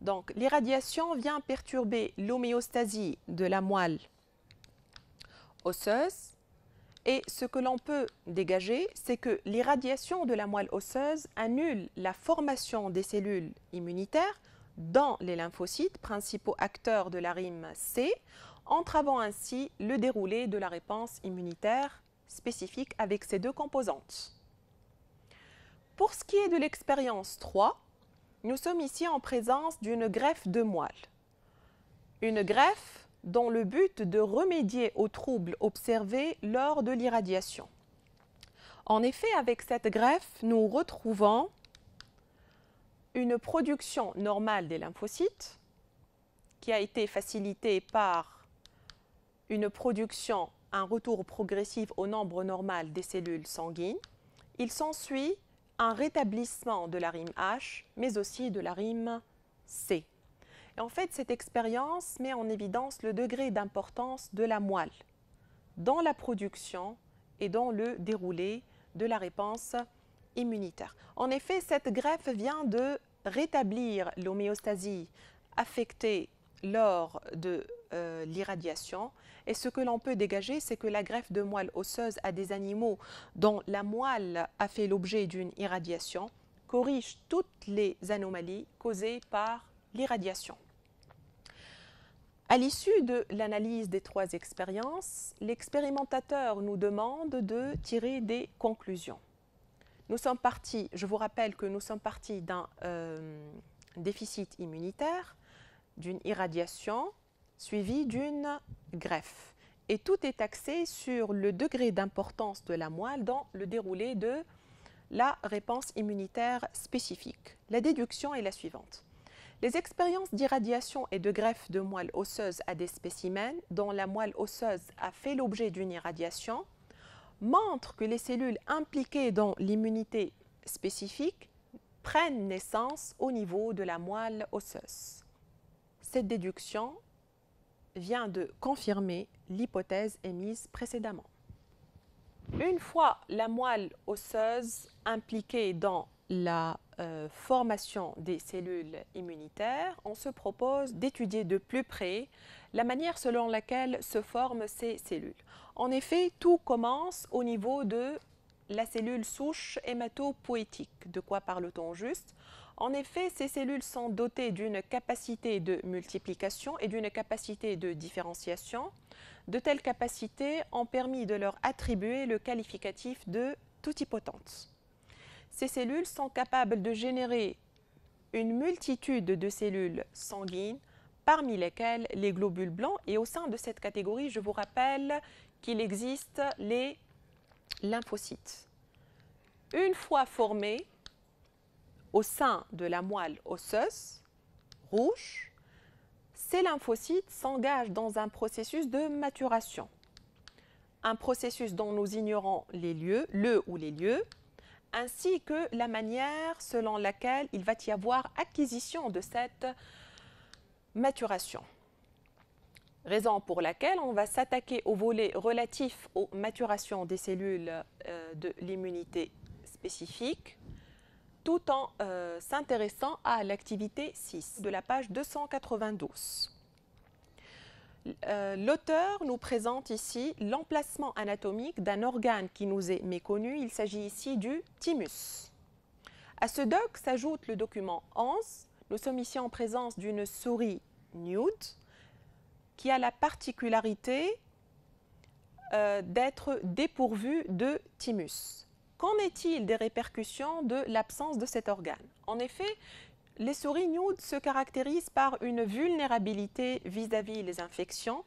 Donc l'irradiation vient perturber l'homéostasie de la moelle osseuse et ce que l'on peut dégager, c'est que l'irradiation de la moelle osseuse annule la formation des cellules immunitaires dans les lymphocytes, principaux acteurs de la rime C, entravant ainsi le déroulé de la réponse immunitaire spécifique avec ces deux composantes. Pour ce qui est de l'expérience 3, nous sommes ici en présence d'une greffe de moelle. Une greffe dans le but de remédier aux troubles observés lors de l'irradiation. En effet, avec cette greffe, nous retrouvons une production normale des lymphocytes qui a été facilitée par une production, un retour progressif au nombre normal des cellules sanguines. Il s'ensuit un rétablissement de la rime H, mais aussi de la rime C en fait, cette expérience met en évidence le degré d'importance de la moelle dans la production et dans le déroulé de la réponse immunitaire. En effet, cette greffe vient de rétablir l'homéostasie affectée lors de euh, l'irradiation. Et ce que l'on peut dégager, c'est que la greffe de moelle osseuse à des animaux dont la moelle a fait l'objet d'une irradiation corrige toutes les anomalies causées par l'irradiation. À l'issue de l'analyse des trois expériences, l'expérimentateur nous demande de tirer des conclusions. Nous sommes partis, je vous rappelle que nous sommes partis d'un euh, déficit immunitaire, d'une irradiation, suivi d'une greffe. Et tout est axé sur le degré d'importance de la moelle dans le déroulé de la réponse immunitaire spécifique. La déduction est la suivante. Les expériences d'irradiation et de greffe de moelle osseuse à des spécimens dont la moelle osseuse a fait l'objet d'une irradiation montrent que les cellules impliquées dans l'immunité spécifique prennent naissance au niveau de la moelle osseuse. Cette déduction vient de confirmer l'hypothèse émise précédemment. Une fois la moelle osseuse impliquée dans la euh, formation des cellules immunitaires, on se propose d'étudier de plus près la manière selon laquelle se forment ces cellules. En effet, tout commence au niveau de la cellule souche hématopoétique. De quoi parle-t-on juste En effet, ces cellules sont dotées d'une capacité de multiplication et d'une capacité de différenciation. De telles capacités ont permis de leur attribuer le qualificatif de tout-hypotente ces cellules sont capables de générer une multitude de cellules sanguines, parmi lesquelles les globules blancs. Et au sein de cette catégorie, je vous rappelle qu'il existe les lymphocytes. Une fois formés au sein de la moelle osseuse rouge, ces lymphocytes s'engagent dans un processus de maturation. Un processus dont nous ignorons les lieux, le ou les lieux, ainsi que la manière selon laquelle il va y avoir acquisition de cette maturation. Raison pour laquelle on va s'attaquer au volet relatif aux maturations des cellules euh, de l'immunité spécifique, tout en euh, s'intéressant à l'activité 6 de la page 292. Euh, l'auteur nous présente ici l'emplacement anatomique d'un organe qui nous est méconnu. Il s'agit ici du thymus. À ce doc s'ajoute le document 11. Nous sommes ici en présence d'une souris nude qui a la particularité euh, d'être dépourvue de thymus. Qu'en est-il des répercussions de l'absence de cet organe En effet, les souris nudes se caractérisent par une vulnérabilité vis-à-vis des les infections,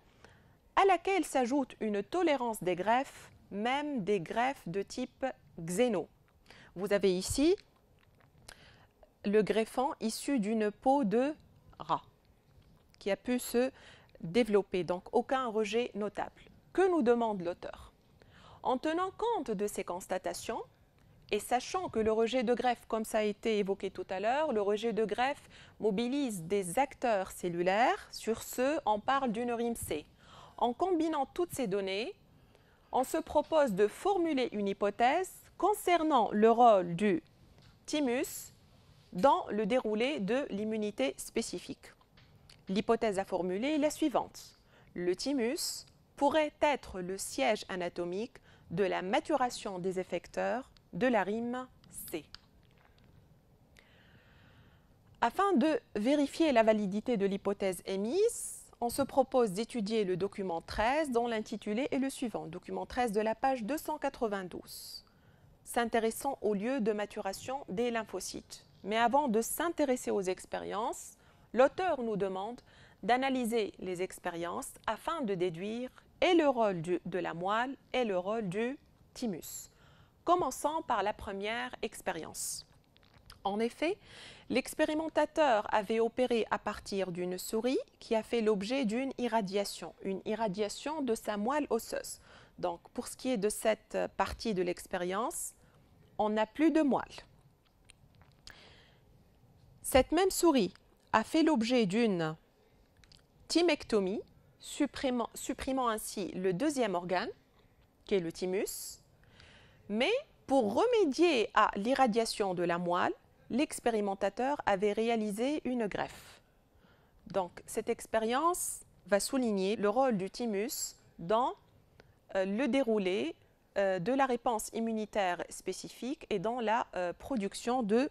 à laquelle s'ajoute une tolérance des greffes, même des greffes de type xéno. Vous avez ici le greffon issu d'une peau de rat qui a pu se développer, donc aucun rejet notable. Que nous demande l'auteur En tenant compte de ces constatations, et sachant que le rejet de greffe, comme ça a été évoqué tout à l'heure, le rejet de greffe mobilise des acteurs cellulaires. Sur ce, on parle d'une RIMC. En combinant toutes ces données, on se propose de formuler une hypothèse concernant le rôle du thymus dans le déroulé de l'immunité spécifique. L'hypothèse à formuler est la suivante. Le thymus pourrait être le siège anatomique de la maturation des effecteurs de la rime C. Afin de vérifier la validité de l'hypothèse émise, on se propose d'étudier le document 13 dont l'intitulé est le suivant, document 13 de la page 292, s'intéressant au lieux de maturation des lymphocytes. Mais avant de s'intéresser aux expériences, l'auteur nous demande d'analyser les expériences afin de déduire et le rôle de la moelle et le rôle du thymus commençant par la première expérience. En effet, l'expérimentateur avait opéré à partir d'une souris qui a fait l'objet d'une irradiation, une irradiation de sa moelle osseuse. Donc pour ce qui est de cette partie de l'expérience, on n'a plus de moelle. Cette même souris a fait l'objet d'une thymectomie, supprimant, supprimant ainsi le deuxième organe, qui est le thymus, mais pour remédier à l'irradiation de la moelle, l'expérimentateur avait réalisé une greffe. Donc cette expérience va souligner le rôle du thymus dans euh, le déroulé euh, de la réponse immunitaire spécifique et dans la euh, production de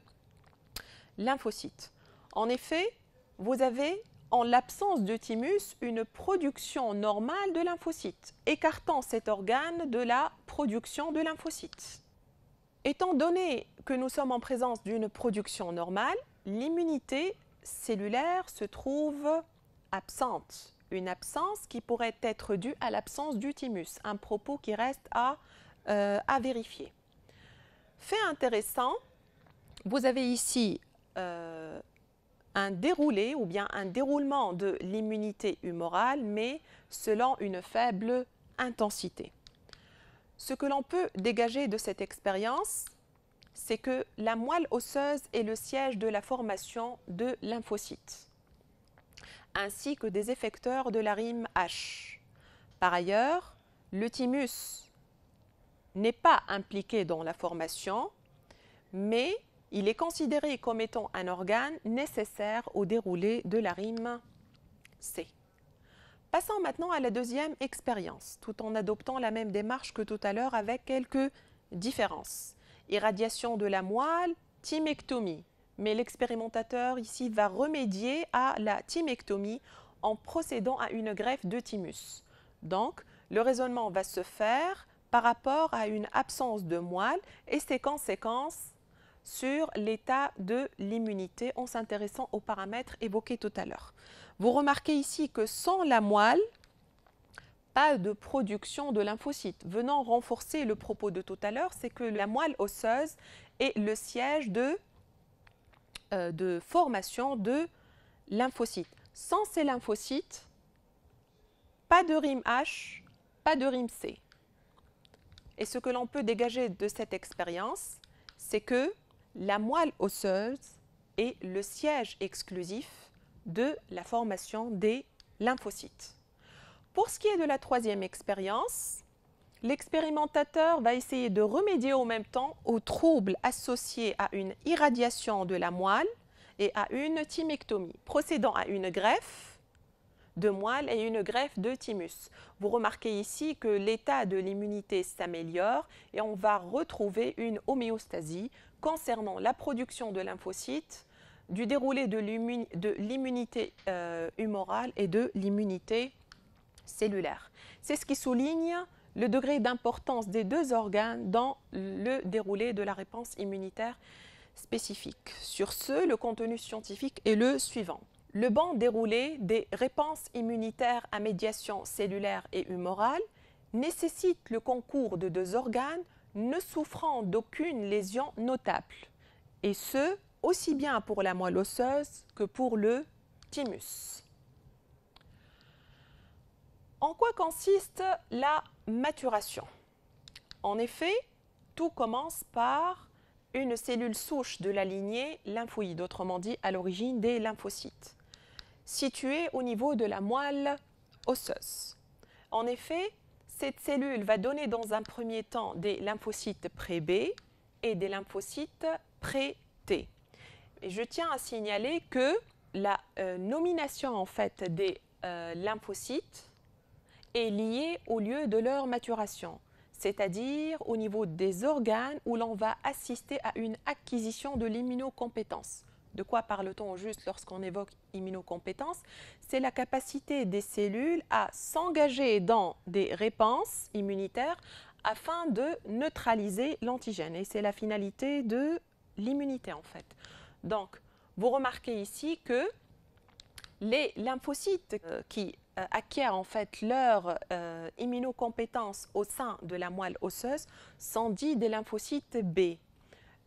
lymphocytes. En effet, vous avez en l'absence de thymus une production normale de lymphocytes, écartant cet organe de la production de lymphocytes. Étant donné que nous sommes en présence d'une production normale, l'immunité cellulaire se trouve absente, une absence qui pourrait être due à l'absence du thymus, un propos qui reste à, euh, vérifier. Fait intéressant, vous avez ici euh, un déroulé ou bien un déroulement de l'immunité humorale, mais selon une faible intensité. Ce que l'on peut dégager de cette expérience, c'est que la moelle osseuse est le siège de la formation de lymphocytes, ainsi que des effecteurs de la rime H. Par ailleurs, le thymus n'est pas impliqué dans la formation, mais il est considéré comme étant un organe nécessaire au déroulé de la rime C. Passons maintenant à la deuxième expérience, tout en adoptant la même démarche que tout à l'heure avec quelques différences. Irradiation de la moelle, thymectomie. Mais l'expérimentateur ici va remédier à la thymectomie en procédant à une greffe de thymus. Donc, le raisonnement va se faire par rapport à une absence de moelle et ses conséquences sur l'état de l'immunité en s'intéressant aux paramètres évoqués tout à l'heure. Vous remarquez ici que sans la moelle, pas de production de lymphocytes. Venant renforcer le propos de tout à l'heure, c'est que la moelle osseuse est le siège de, euh, formation de lymphocytes. Sans ces lymphocytes, pas de rime H, pas de rime C. Et ce que l'on peut dégager de cette expérience, c'est que la moelle osseuse est le siège exclusif de la formation des lymphocytes. Pour ce qui est de la troisième expérience, l'expérimentateur va essayer de remédier en même temps aux troubles associés à une irradiation de la moelle et à une thymectomie, procédant à une greffe de moelle et une greffe de thymus. Vous remarquez ici que l'état de l'immunité s'améliore et on va retrouver une homéostasie concernant la production de lymphocytes, du déroulé de l'immunité euh, humorale et de l'immunité cellulaire. C'est ce qui souligne le degré d'importance des deux organes dans le déroulé de la réponse immunitaire spécifique. Sur ce, le contenu scientifique est le suivant le banc déroulé des réponses immunitaires à médiation cellulaire et humorale nécessite le concours de deux organes ne souffrant d'aucune lésion notable, et ce, aussi bien pour la moelle osseuse que pour le thymus. En quoi consiste la maturation En effet, tout commence par une cellule souche de la lignée lymphoïde, autrement dit à l'origine des lymphocytes située au niveau de la moelle osseuse. En effet, cette cellule va donner dans un premier temps des lymphocytes pré-B et des lymphocytes pré-T. je tiens à signaler que la euh, nomination en fait des euh, lymphocytes est liée au lieu de leur maturation, c'est-à-dire au niveau des organes où l'on va assister à une acquisition de l'immunocompétence. De quoi parle-t-on juste lorsqu'on évoque immunocompétence C'est la capacité des cellules à s'engager dans des réponses immunitaires afin de neutraliser l'antigène. Et c'est la finalité de l'immunité en fait. Donc, vous remarquez ici que les lymphocytes euh, qui euh, acquièrent en fait leur euh, immunocompétence au sein de la moelle osseuse sont dits des lymphocytes B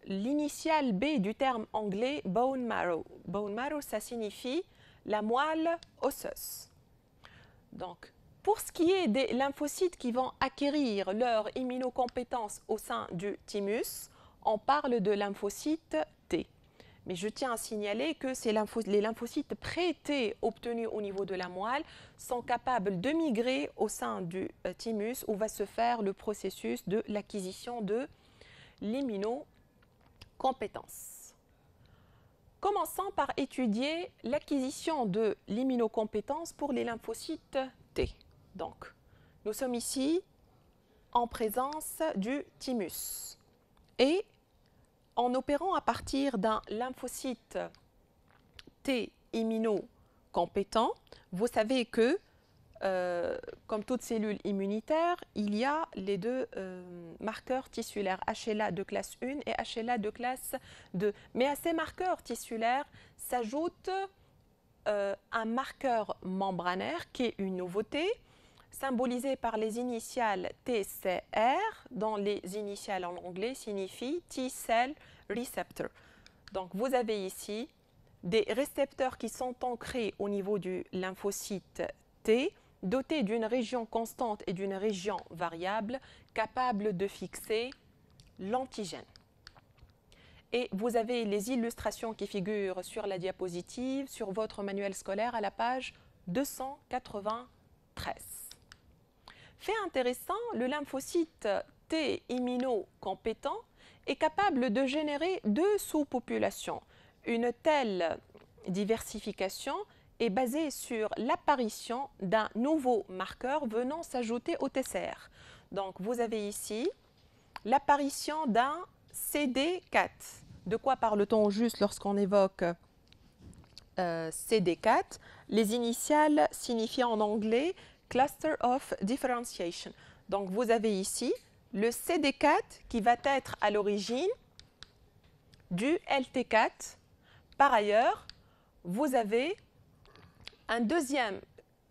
l'initiale B du terme anglais bone marrow. Bone marrow, ça signifie la moelle osseuse. Donc, pour ce qui est des lymphocytes qui vont acquérir leur immunocompétence au sein du thymus, on parle de lymphocytes T. Mais je tiens à signaler que ces les lymphocytes pré-T obtenus au niveau de la moelle sont capables de migrer au sein du euh, thymus où va se faire le processus de l'acquisition de l'immunocompétence. Compétences. Commençons par étudier l'acquisition de l'immunocompétence pour les lymphocytes T. Donc, nous sommes ici en présence du thymus. Et en opérant à partir d'un lymphocyte T immunocompétent, vous savez que euh, comme toute cellule immunitaire, il y a les deux euh, marqueurs tissulaires, HLA de classe 1 et HLA de classe 2. Mais à ces marqueurs tissulaires s'ajoute euh, un marqueur membranaire qui est une nouveauté, symbolisé par les initiales TCR, dont les initiales en anglais signifient T-cell receptor. Donc vous avez ici des récepteurs qui sont ancrés au niveau du lymphocyte T doté d'une région constante et d'une région variable capable de fixer l'antigène. Et vous avez les illustrations qui figurent sur la diapositive, sur votre manuel scolaire à la page 293. Fait intéressant, le lymphocyte T immunocompétent est capable de générer deux sous-populations. Une telle diversification est basé sur l'apparition d'un nouveau marqueur venant s'ajouter au TCR. Donc vous avez ici l'apparition d'un CD4. De quoi parle-t-on juste lorsqu'on évoque euh, CD4 Les initiales signifient en anglais Cluster of Differentiation. Donc vous avez ici le CD4 qui va être à l'origine du LT4. Par ailleurs, vous avez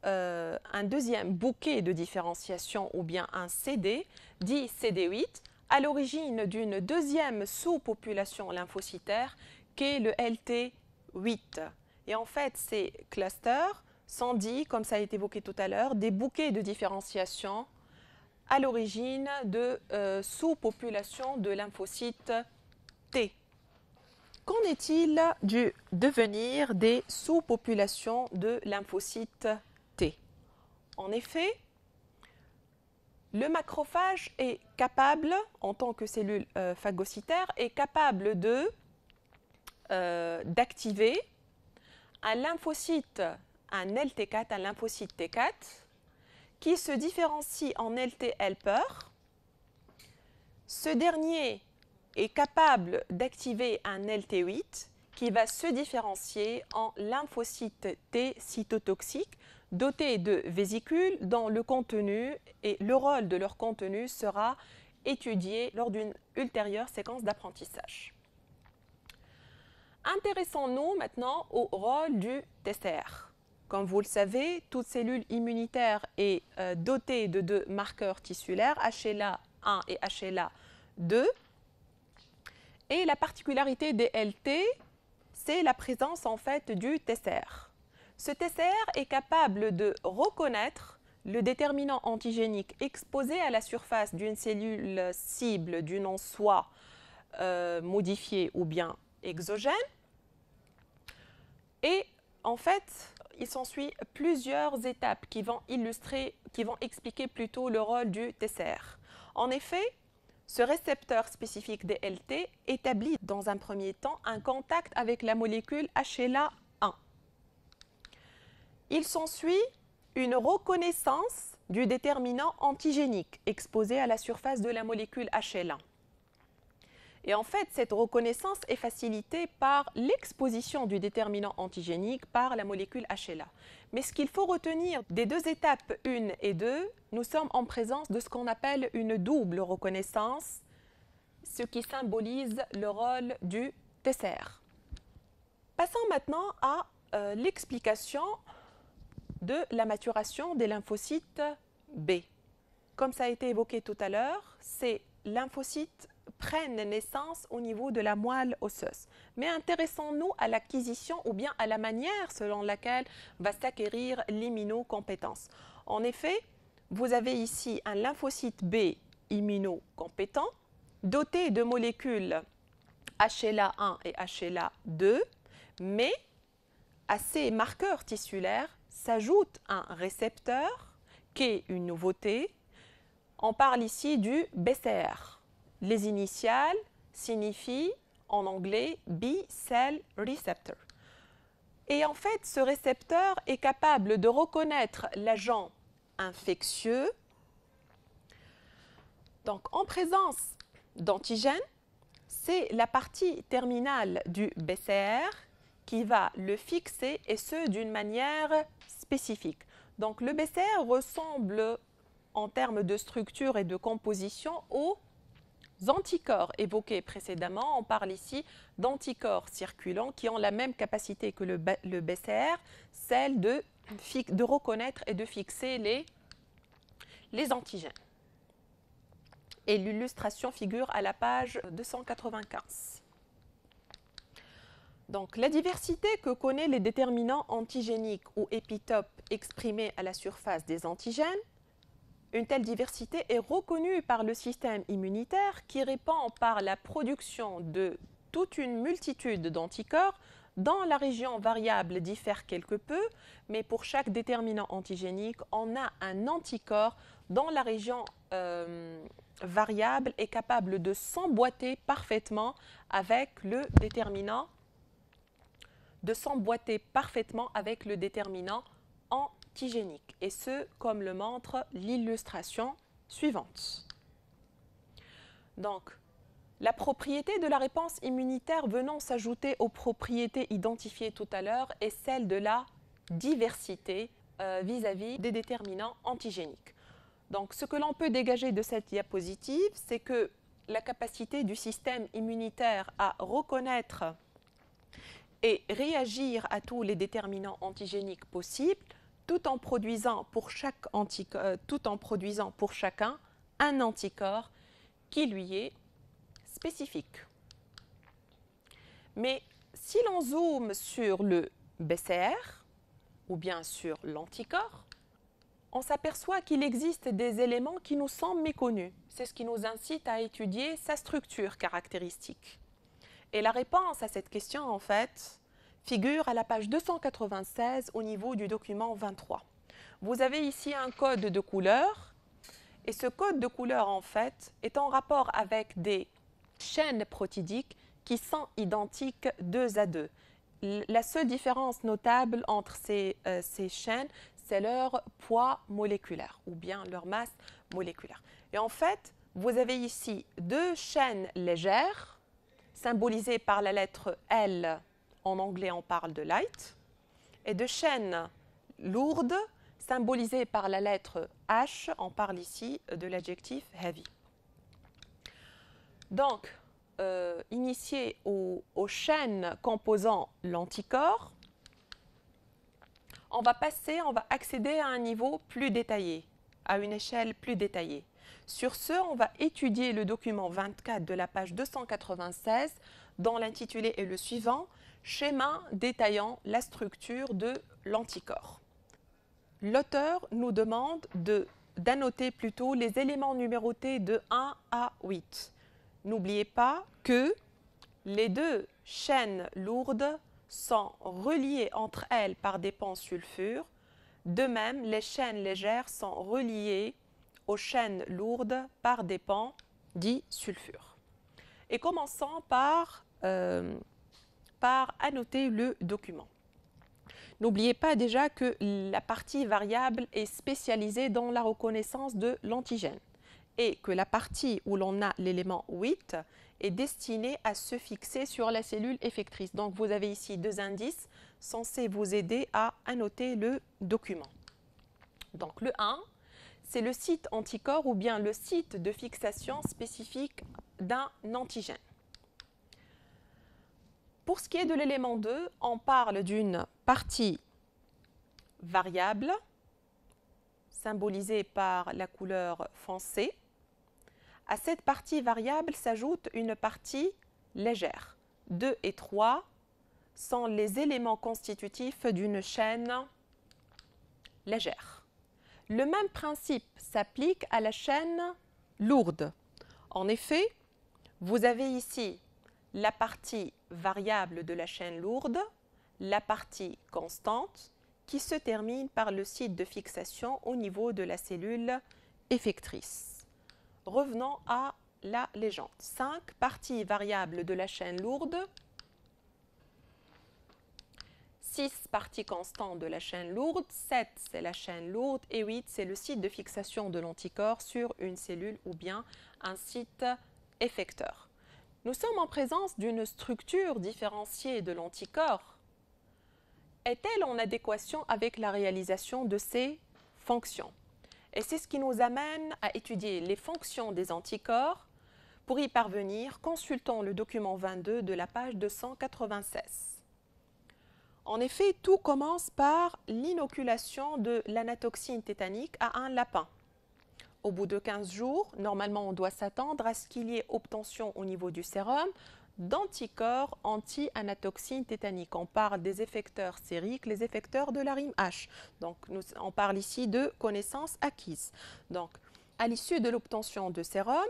euh, un deuxième, bouquet de différenciation ou bien un CD, dit CD8, à l'origine d'une deuxième sous-population lymphocytaire qu'est le LT8. Et en fait, ces clusters sont dits, comme ça a été évoqué tout à l'heure, des bouquets de différenciation à l'origine de euh, sous-populations de lymphocytes T. Qu'en est-il du devenir des sous-populations de lymphocytes T En effet, le macrophage est capable, en tant que cellule euh, phagocytaire, est capable de euh, d'activer un lymphocyte, un LT4, un lymphocyte T4, qui se différencie en LT helper. Ce dernier est capable d'activer un LT8 qui va se différencier en lymphocyte T cytotoxique doté de vésicules dont le contenu et le rôle de leur contenu sera étudié lors d'une ultérieure séquence d'apprentissage. Intéressons-nous maintenant au rôle du TCR. Comme vous le savez, toute cellule immunitaire est euh, dotée de deux marqueurs tissulaires, HLA1 et HLA2. Et la particularité des LT, c'est la présence en fait du TCR. Ce TCR est capable de reconnaître le déterminant antigénique exposé à la surface d'une cellule cible du en soi euh, ou bien exogène. Et en fait, il s'ensuit plusieurs étapes qui vont illustrer, qui vont expliquer plutôt le rôle du TCR. En effet, ce récepteur spécifique LT établit dans un premier temps un contact avec la molécule HLA1. Il s'ensuit une reconnaissance du déterminant antigénique exposé à la surface de la molécule HLA. Et en fait, cette reconnaissance est facilitée par l'exposition du déterminant antigénique par la molécule HLA. Mais ce qu'il faut retenir des deux étapes 1 et 2, nous sommes en présence de ce qu'on appelle une double reconnaissance, ce qui symbolise le rôle du TCR. Passons maintenant à euh, l'explication de la maturation des lymphocytes B. Comme ça a été évoqué tout à l'heure, ces lymphocytes prennent naissance au niveau de la moelle osseuse. Mais intéressons-nous à l'acquisition ou bien à la manière selon laquelle va s'acquérir l'immunocompétence. En effet, vous avez ici un lymphocyte B immunocompétent doté de molécules HLA1 et HLA2, mais à ces marqueurs tissulaires s'ajoute un récepteur qui est une nouveauté. On parle ici du BCR. Les initiales signifient en anglais B-cell receptor. Et en fait, ce récepteur est capable de reconnaître l'agent infectieux, donc en présence d'antigènes, c'est la partie terminale du BCR qui va le fixer et ce d'une manière spécifique. Donc le BCR ressemble en termes de structure et de composition au anticorps évoqués précédemment. On parle ici d'anticorps circulants qui ont la même capacité que le, BCR, celle de, de, reconnaître et de fixer les, les antigènes. Et l'illustration figure à la page 295. Donc, la diversité que connaissent les déterminants antigéniques ou épitopes exprimés à la surface des antigènes une telle diversité est reconnue par le système immunitaire qui répand par la production de toute une multitude d'anticorps dans la région variable diffère quelque peu, mais pour chaque déterminant antigénique, on a un anticorps dans la région euh, variable et capable de s'emboîter parfaitement avec le déterminant de s'emboîter parfaitement avec le déterminant en et ce, comme le montre l'illustration suivante. Donc, la propriété de la réponse immunitaire venant s'ajouter aux propriétés identifiées tout à l'heure est celle de la diversité vis à -vis des déterminants antigéniques. Donc, ce que l'on peut dégager de cette diapositive, c'est que la capacité du système immunitaire à reconnaître et réagir à tous les déterminants antigéniques possibles tout en produisant pour, chaque euh, tout en produisant pour chacun un anticorps qui lui est spécifique. Mais si l'on zoome sur le BCR ou bien sur l'anticorps, on s'aperçoit qu'il existe des éléments qui nous semblent méconnus. C'est ce qui nous incite à étudier sa structure caractéristique. Et la réponse à cette question, en fait, figure à la page 296 au niveau du document 23. Vous avez ici un code de couleur et ce code de couleur en fait est en rapport avec des chaînes protidiques qui sont identiques deux à deux. La seule différence notable entre ces, euh, ces chaînes, c'est leur poids moléculaire ou bien leur masse moléculaire. Et en fait, vous avez ici deux chaînes légères symbolisées par la lettre L en anglais on parle de light, et de chaînes lourdes symbolisées par la lettre H, on parle ici de l'adjectif heavy. Donc, euh, initié aux chaînes composant l'anticorps, on va passer, on va accéder à un niveau plus détaillé, à une échelle plus détaillée. Sur ce, on va étudier le document 24 de la page 296 dont l'intitulé est le suivant, schéma détaillant la structure de l'anticorps. L'auteur nous demande d'annoter plutôt les éléments numérotés de 1 à 8. N'oubliez pas que les deux chaînes lourdes sont reliées entre elles par des pans sulfures. De même, les chaînes légères sont reliées aux chaînes lourdes par des pans dits sulfures. Et commençons par euh, par annoter le document. N'oubliez pas déjà que la partie variable est spécialisée dans la reconnaissance de l'antigène et que la partie où l'on a l'élément 8 est destinée à se fixer sur la cellule effectrice. Donc vous avez ici deux indices censés vous aider à annoter le document. Donc le 1, c'est le site anticorps ou bien le site de fixation spécifique d'un antigène. Pour ce qui est de l'élément 2, on parle d'une partie variable, symbolisée par la couleur foncée. À cette partie variable s'ajoute une partie légère. 2 et 3 sont les éléments constitutifs d'une chaîne légère. Le même principe s'applique à la chaîne lourde. En effet, vous avez ici la partie variable de la chaîne lourde, la partie constante, qui se termine par le site de fixation au niveau de la cellule effectrice. Revenons à la légende. 5. parties variables de la chaîne lourde. 6. parties constantes de la chaîne lourde. 7. C'est la chaîne lourde. Et 8. C'est le site de fixation de l'anticorps sur une cellule ou bien un site effecteur. Nous sommes en présence d'une structure différenciée de l'anticorps. Est-elle en adéquation avec la réalisation de ses fonctions Et c'est ce qui nous amène à étudier les fonctions des anticorps. Pour y parvenir, consultons le document 22 de la page 296. En effet, tout commence par l'inoculation de l'anatoxine tétanique à un lapin. Au bout de 15 jours, normalement, on doit s'attendre à ce qu'il y ait obtention au niveau du sérum d'anticorps anti-anatoxine tétanique. On parle des effecteurs sériques, les effecteurs de la rime H. Donc, on parle ici de connaissances acquises. Donc, à l'issue de l'obtention de sérum,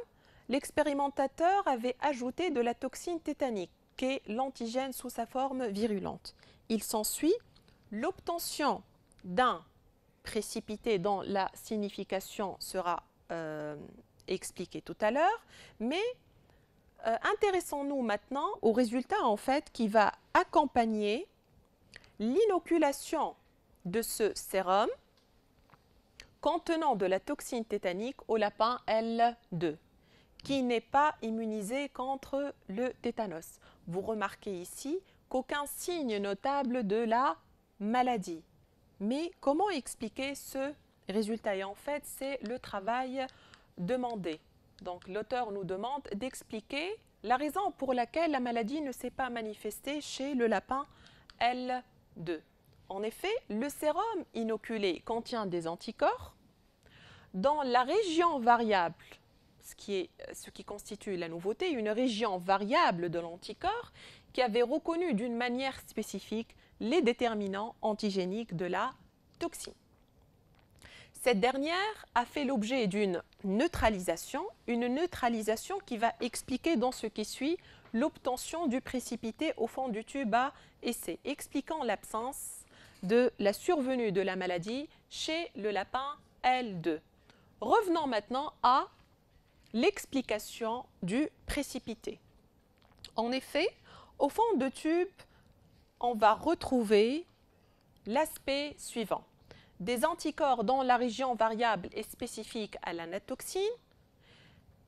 l'expérimentateur avait ajouté de la toxine tétanique, est l'antigène sous sa forme virulente. Il s'ensuit l'obtention d'un Précipité, dont la signification sera euh, expliquée tout à l'heure, mais euh, intéressons-nous maintenant au résultat en fait qui va accompagner l'inoculation de ce sérum contenant de la toxine tétanique au lapin L2 qui n'est pas immunisé contre le tétanos. Vous remarquez ici qu'aucun signe notable de la maladie. Mais comment expliquer ce résultat Et en fait, c'est le travail demandé. Donc l'auteur nous demande d'expliquer la raison pour laquelle la maladie ne s'est pas manifestée chez le lapin L2. En effet, le sérum inoculé contient des anticorps dans la région variable, ce qui, est, ce qui constitue la nouveauté, une région variable de l'anticorps qui avait reconnu d'une manière spécifique les déterminants antigéniques de la toxine. Cette dernière a fait l'objet d'une neutralisation, une neutralisation qui va expliquer dans ce qui suit l'obtention du précipité au fond du tube et essai, expliquant l'absence de la survenue de la maladie chez le lapin L2. Revenons maintenant à l'explication du précipité. En effet, au fond de tube on va retrouver l'aspect suivant. Des anticorps dont la région variable est spécifique à la natoxine.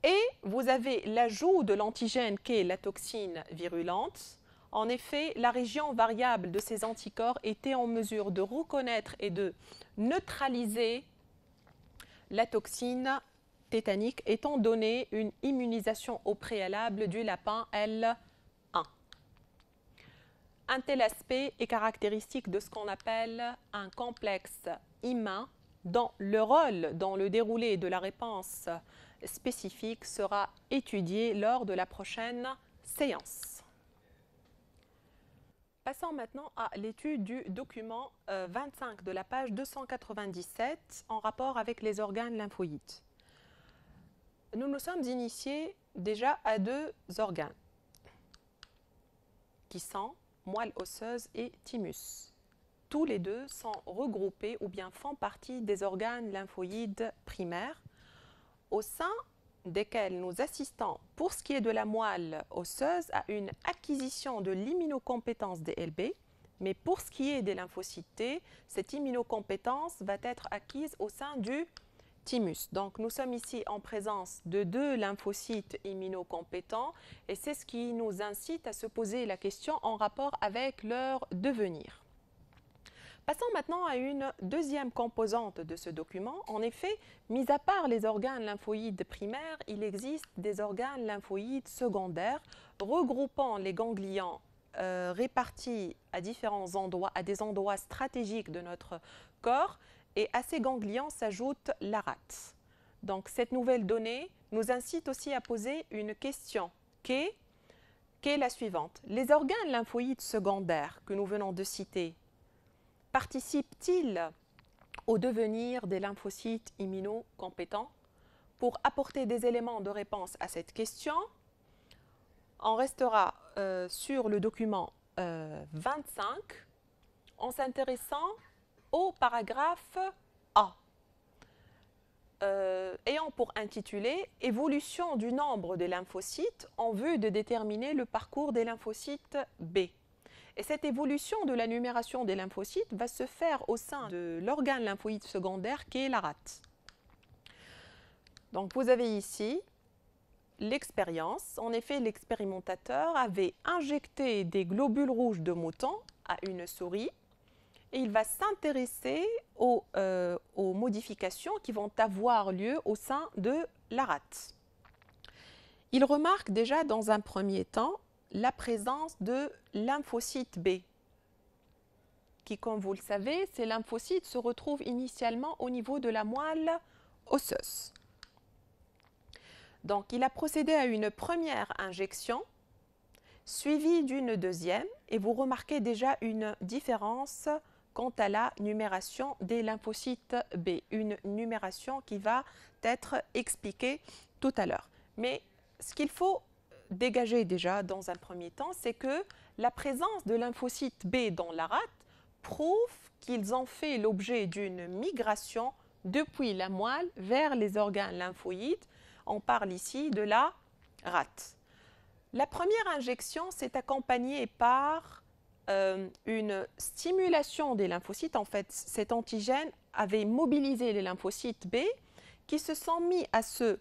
Et vous avez l'ajout de l'antigène qui est la toxine virulente. En effet, la région variable de ces anticorps était en mesure de reconnaître et de neutraliser la toxine tétanique étant donné une immunisation au préalable du lapin L un tel aspect est caractéristique de ce qu'on appelle un complexe humain dont le rôle dans le déroulé de la réponse spécifique sera étudié lors de la prochaine séance. Passons maintenant à l'étude du document 25 euh, de la page 297 en rapport avec les organes lymphoïdes. Nous nous sommes initiés déjà à deux organes qui sont moelle osseuse et thymus. Tous les deux sont regroupés ou bien font partie des organes lymphoïdes primaires, au sein desquels nous assistons, pour ce qui est de la moelle osseuse, à une acquisition de l'immunocompétence des LB, mais pour ce qui est des lymphocytes T, cette immunocompétence va être acquise au sein du donc nous sommes ici en présence de deux lymphocytes immunocompétents et c'est ce qui nous incite à se poser la question en rapport avec leur devenir. Passons maintenant à une deuxième composante de ce document. En effet, mis à part les organes lymphoïdes primaires, il existe des organes lymphoïdes secondaires regroupant les ganglions euh, répartis à différents endroits, à des endroits stratégiques de notre corps, et à ces ganglions s'ajoute la rate. Donc cette nouvelle donnée nous incite aussi à poser une question qui est, la suivante. Les organes lymphoïdes secondaires que nous venons de citer participent-ils au devenir des lymphocytes immunocompétents Pour apporter des éléments de réponse à cette question, on restera euh, sur le document 25 euh, en s'intéressant au paragraphe A, euh, ayant pour intitulé « Évolution du nombre des lymphocytes en vue de déterminer le parcours des lymphocytes B ». Et cette évolution de la numération des lymphocytes va se faire au sein de l'organe lymphoïde secondaire qui est la rate. Donc vous avez ici l'expérience. En effet, l'expérimentateur avait injecté des globules rouges de mouton à une souris il va s'intéresser euh, aux, modifications qui vont avoir lieu au sein de la rate. Il remarque déjà dans un premier temps la présence de lymphocyte B, qui comme vous le savez, ces lymphocytes se retrouvent initialement au niveau de la moelle osseuse. Donc il a procédé à une première injection suivie d'une deuxième et vous remarquez déjà une différence quant à la numération des lymphocytes B, une numération qui va être expliquée tout à l'heure. Mais ce qu'il faut dégager déjà dans un premier temps, c'est que la présence de lymphocytes B dans la rate prouve qu'ils ont fait l'objet d'une migration depuis la moelle vers les organes lymphoïdes. On parle ici de la rate. La première injection s'est accompagnée par euh, une stimulation des lymphocytes. En fait, cet antigène avait mobilisé les lymphocytes B qui se sont mis à se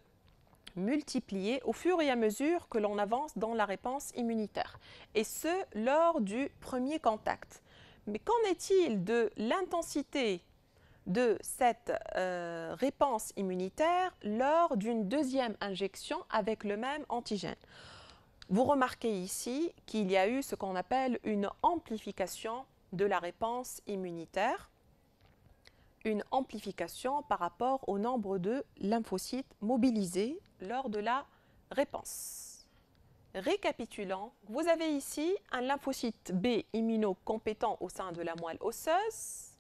multiplier au fur et à mesure que l'on avance dans la réponse immunitaire, et ce, lors du premier contact. Mais qu'en est-il de l'intensité de cette euh, réponse immunitaire lors d'une deuxième injection avec le même antigène vous remarquez ici qu'il y a eu ce qu'on appelle une amplification de la réponse immunitaire, une amplification par rapport au nombre de lymphocytes mobilisés lors de la réponse. Récapitulant, vous avez ici un lymphocyte B immunocompétent au sein de la moelle osseuse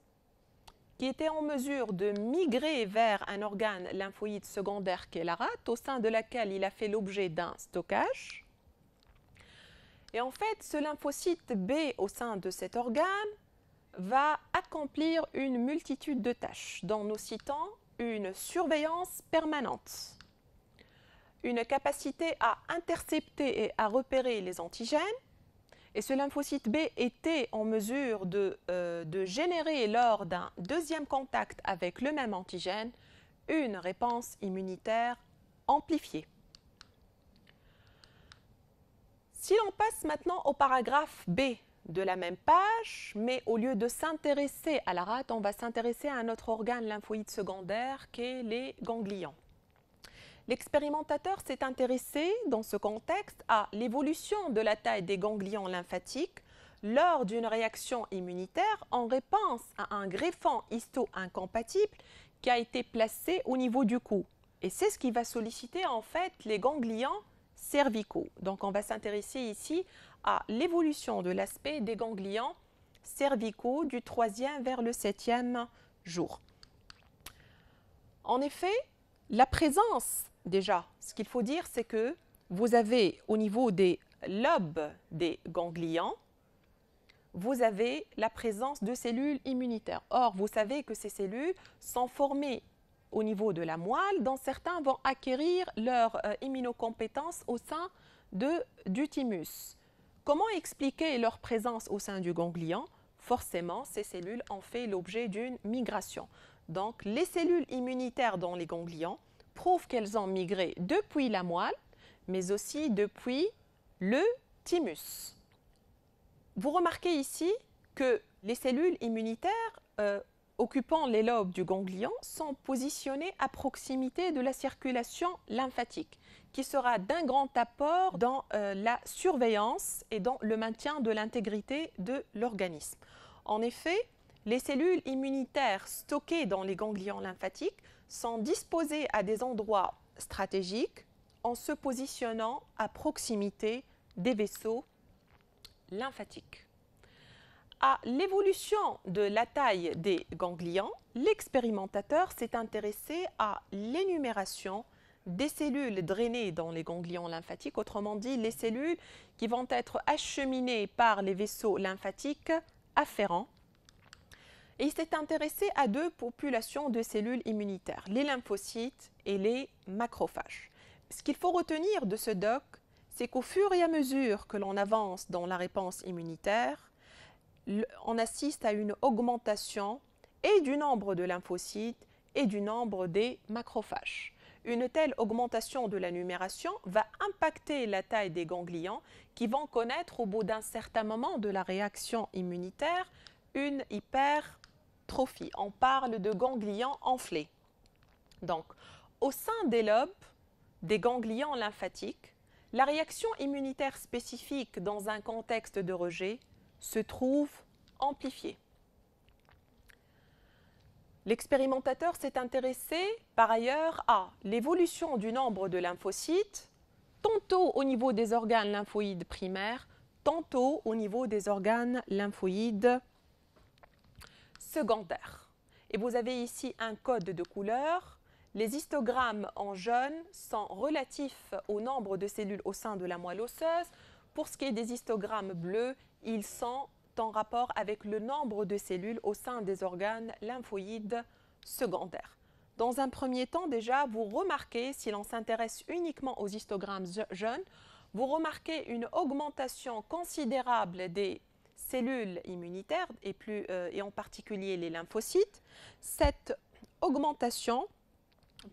qui était en mesure de migrer vers un organe lymphoïde secondaire qu'est la rate au sein de laquelle il a fait l'objet d'un stockage et en fait, ce lymphocyte B au sein de cet organe va accomplir une multitude de tâches, dont nous citons une surveillance permanente, une capacité à intercepter et à repérer les antigènes, et ce lymphocyte B était en mesure de, euh, de générer lors d'un deuxième contact avec le même antigène une réponse immunitaire amplifiée. Si l'on passe maintenant au paragraphe B de la même page, mais au lieu de s'intéresser à la rate, on va s'intéresser à un autre organe lymphoïde secondaire qu'est les ganglions. L'expérimentateur s'est intéressé dans ce contexte à l'évolution de la taille des ganglions lymphatiques lors d'une réaction immunitaire en réponse à un greffon histo-incompatible qui a été placé au niveau du cou. Et c'est ce qui va solliciter en fait les ganglions cervicaux. Donc on va s'intéresser ici à l'évolution de l'aspect des ganglions cervicaux du 3 vers le 7 jour. En effet, la présence, déjà, ce qu'il faut dire, c'est que vous avez au niveau des lobes des ganglions, vous avez la présence de cellules immunitaires. Or, vous savez que ces cellules sont formées au niveau de la moelle, dont certains vont acquérir leur euh, immunocompétence au sein de, du thymus. Comment expliquer leur présence au sein du ganglion Forcément, ces cellules ont fait l'objet d'une migration. Donc, les cellules immunitaires dans les ganglions prouvent qu'elles ont migré depuis la moelle, mais aussi depuis le thymus. Vous remarquez ici que les cellules immunitaires euh, occupant les lobes du ganglion sont positionnés à proximité de la circulation lymphatique, qui sera d'un grand apport dans euh, la surveillance et dans le maintien de l'intégrité de l'organisme. En effet, les cellules immunitaires stockées dans les ganglions lymphatiques sont disposées à des endroits stratégiques en se positionnant à proximité des vaisseaux lymphatiques à l'évolution de la taille des ganglions, l'expérimentateur s'est intéressé à l'énumération des cellules drainées dans les ganglions lymphatiques, autrement dit les cellules qui vont être acheminées par les vaisseaux lymphatiques afférents. Et il s'est intéressé à deux populations de cellules immunitaires, les lymphocytes et les macrophages. Ce qu'il faut retenir de ce doc, c'est qu'au fur et à mesure que l'on avance dans la réponse immunitaire, on assiste à une augmentation et du nombre de lymphocytes et du nombre des macrophages. Une telle augmentation de la numération va impacter la taille des ganglions qui vont connaître au bout d'un certain moment de la réaction immunitaire une hypertrophie. On parle de ganglions enflés. Donc, au sein des lobes, des ganglions lymphatiques, la réaction immunitaire spécifique dans un contexte de rejet se trouve amplifié. L'expérimentateur s'est intéressé par ailleurs à l'évolution du nombre de lymphocytes, tantôt au niveau des organes lymphoïdes primaires, tantôt au niveau des organes lymphoïdes secondaires. Et vous avez ici un code de couleur. Les histogrammes en jaune sont relatifs au nombre de cellules au sein de la moelle osseuse. Pour ce qui est des histogrammes bleus, ils sont en rapport avec le nombre de cellules au sein des organes lymphoïdes secondaires. Dans un premier temps déjà, vous remarquez, si l'on s'intéresse uniquement aux histogrammes jeunes, vous remarquez une augmentation considérable des cellules immunitaires et, euh, et en particulier les lymphocytes. Cette augmentation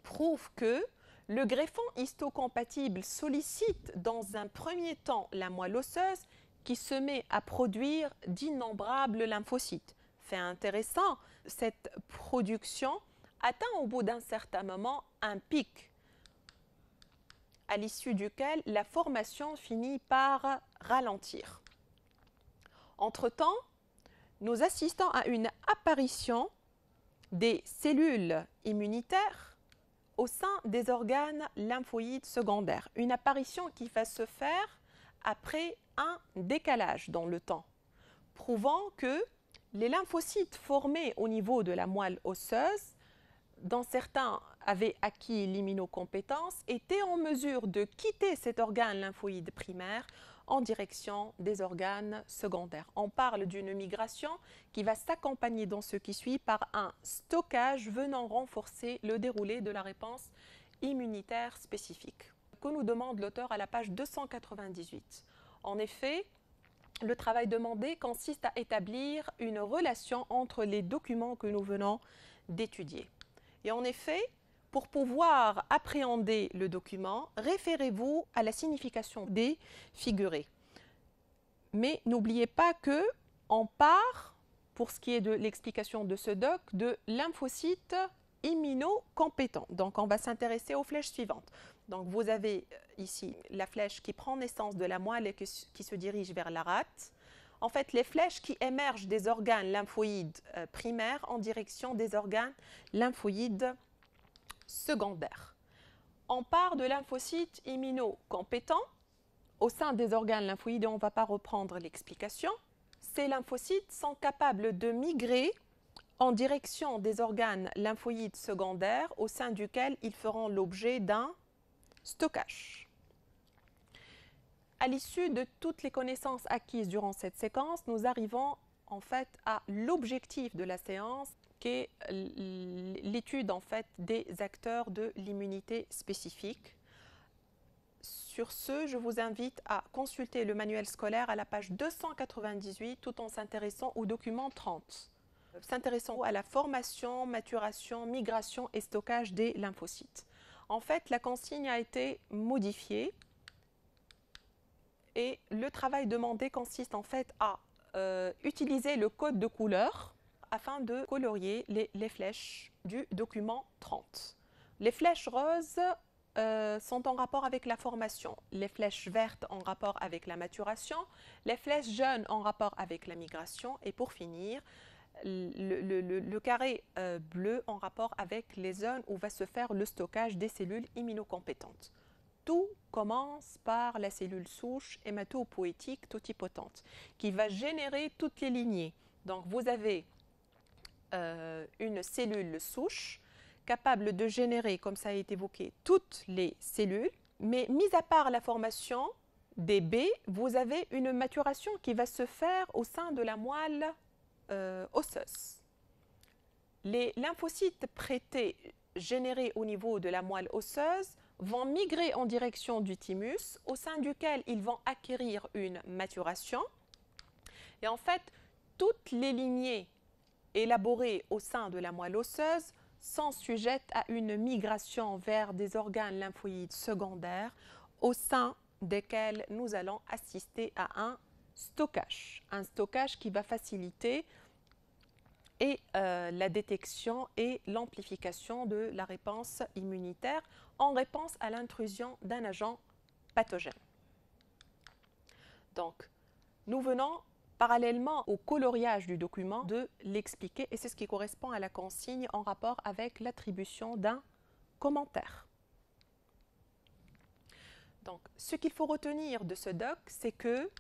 prouve que le greffon histocompatible sollicite dans un premier temps la moelle osseuse qui se met à produire d'innombrables lymphocytes. Fait intéressant, cette production atteint au bout d'un certain moment un pic, à l'issue duquel la formation finit par ralentir. Entre-temps, nous assistons à une apparition des cellules immunitaires au sein des organes lymphoïdes secondaires. Une apparition qui va se faire après un décalage dans le temps, prouvant que les lymphocytes formés au niveau de la moelle osseuse, dont certains avaient acquis l'immunocompétence, étaient en mesure de quitter cet organe lymphoïde primaire en direction des organes secondaires. On parle d'une migration qui va s'accompagner dans ce qui suit par un stockage venant renforcer le déroulé de la réponse immunitaire spécifique que nous demande l'auteur à la page 298. En effet, le travail demandé consiste à établir une relation entre les documents que nous venons d'étudier. Et en effet, pour pouvoir appréhender le document, référez-vous à la signification des figurés. Mais n'oubliez pas que en part, pour ce qui est de l'explication de ce doc, de lymphocytes immunocompétent. Donc on va s'intéresser aux flèches suivantes. Donc, vous avez euh, ici la flèche qui prend naissance de la moelle et qui se dirige vers la rate. En fait, les flèches qui émergent des organes lymphoïdes euh, primaires en direction des organes lymphoïdes secondaires. On part de lymphocytes immunocompétents au sein des organes lymphoïdes, on ne va pas reprendre l'explication. Ces lymphocytes sont capables de migrer en direction des organes lymphoïdes secondaires au sein duquel ils feront l'objet d'un stockage. À l'issue de toutes les connaissances acquises durant cette séquence, nous arrivons en fait à l'objectif de la séance qui est l'étude en fait des acteurs de l'immunité spécifique. Sur ce, je vous invite à consulter le manuel scolaire à la page 298 tout en s'intéressant au document 30, s'intéressant à la formation, maturation, migration et stockage des lymphocytes. En fait, la consigne a été modifiée et le travail demandé consiste en fait à euh, utiliser le code de couleur afin de colorier les, flèches du document 30. Les flèches roses euh, sont en rapport avec la formation, les flèches vertes en rapport avec la maturation, les flèches jaunes en rapport avec la migration et pour finir, le, carré euh, bleu en rapport avec les zones où va se faire le stockage des cellules immunocompétentes. Tout commence par la cellule souche hématopoétique totipotente qui va générer toutes les lignées. Donc vous avez euh, une cellule souche capable de générer, comme ça a été évoqué, toutes les cellules, mais mis à part la formation des B, vous avez une maturation qui va se faire au sein de la moelle euh, osseuse. Les lymphocytes prêtés générés au niveau de la moelle osseuse vont migrer en direction du thymus, au sein duquel ils vont acquérir une maturation. Et en fait, toutes les lignées élaborées au sein de la moelle osseuse sont sujettes à une migration vers des organes lymphoïdes secondaires au sein desquels nous allons assister à un stockage. Un stockage qui va faciliter et euh, la détection et l'amplification de la réponse immunitaire en réponse à l'intrusion d'un agent pathogène. Donc, nous venons parallèlement au coloriage du document de l'expliquer et c'est ce qui correspond à la consigne en rapport avec l'attribution d'un commentaire. Donc, ce qu'il faut retenir de ce doc, c'est que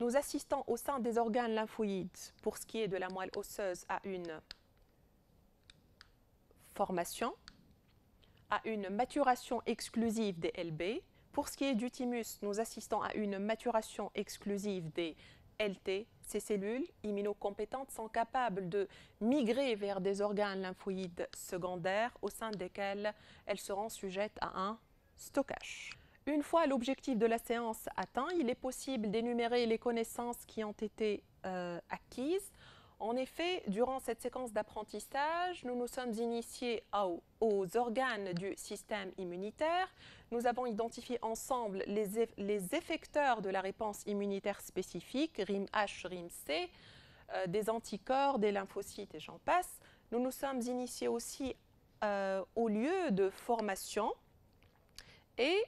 nous assistons au sein des organes lymphoïdes, pour ce qui est de la moelle osseuse, à une formation, à une maturation exclusive des LB. Pour ce qui est du thymus, nous assistons à une maturation exclusive des LT. Ces cellules immunocompétentes sont capables de migrer vers des organes lymphoïdes secondaires au sein desquels elles seront sujettes à un stockage. Une fois l'objectif de la séance atteint, il est possible d'énumérer les connaissances qui ont été euh, acquises. En effet, durant cette séquence d'apprentissage, nous nous sommes initiés aux, organes du système immunitaire. Nous avons identifié ensemble les, effecteurs de la réponse immunitaire spécifique, RIMH, RIMC, C, euh, des anticorps, des lymphocytes et j'en passe. Nous nous sommes initiés aussi aux euh, au lieu de formation et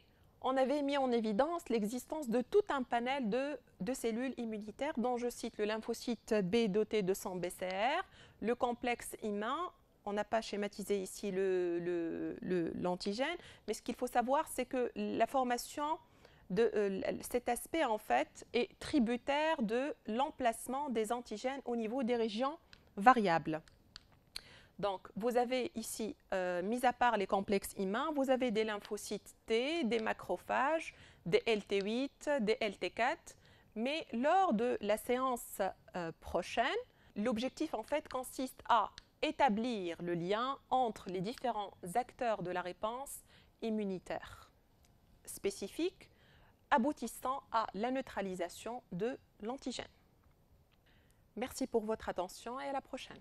on avait mis en évidence l'existence de tout un panel de, cellules immunitaires dont je cite le lymphocyte B doté de 100 BCR, le complexe humain, on n'a pas schématisé ici l'antigène, mais ce qu'il faut savoir, c'est que la formation de euh, cet aspect, en fait, est tributaire de l'emplacement des antigènes au niveau des régions variables. Donc, vous avez ici, euh, mis à part les complexes humains, vous avez des lymphocytes T, des macrophages, des LT8, des LT4. Mais lors de la séance euh, prochaine, l'objectif en fait consiste à établir le lien entre les différents acteurs de la réponse immunitaire spécifique aboutissant à la neutralisation de l'antigène. Merci pour votre attention et à la prochaine.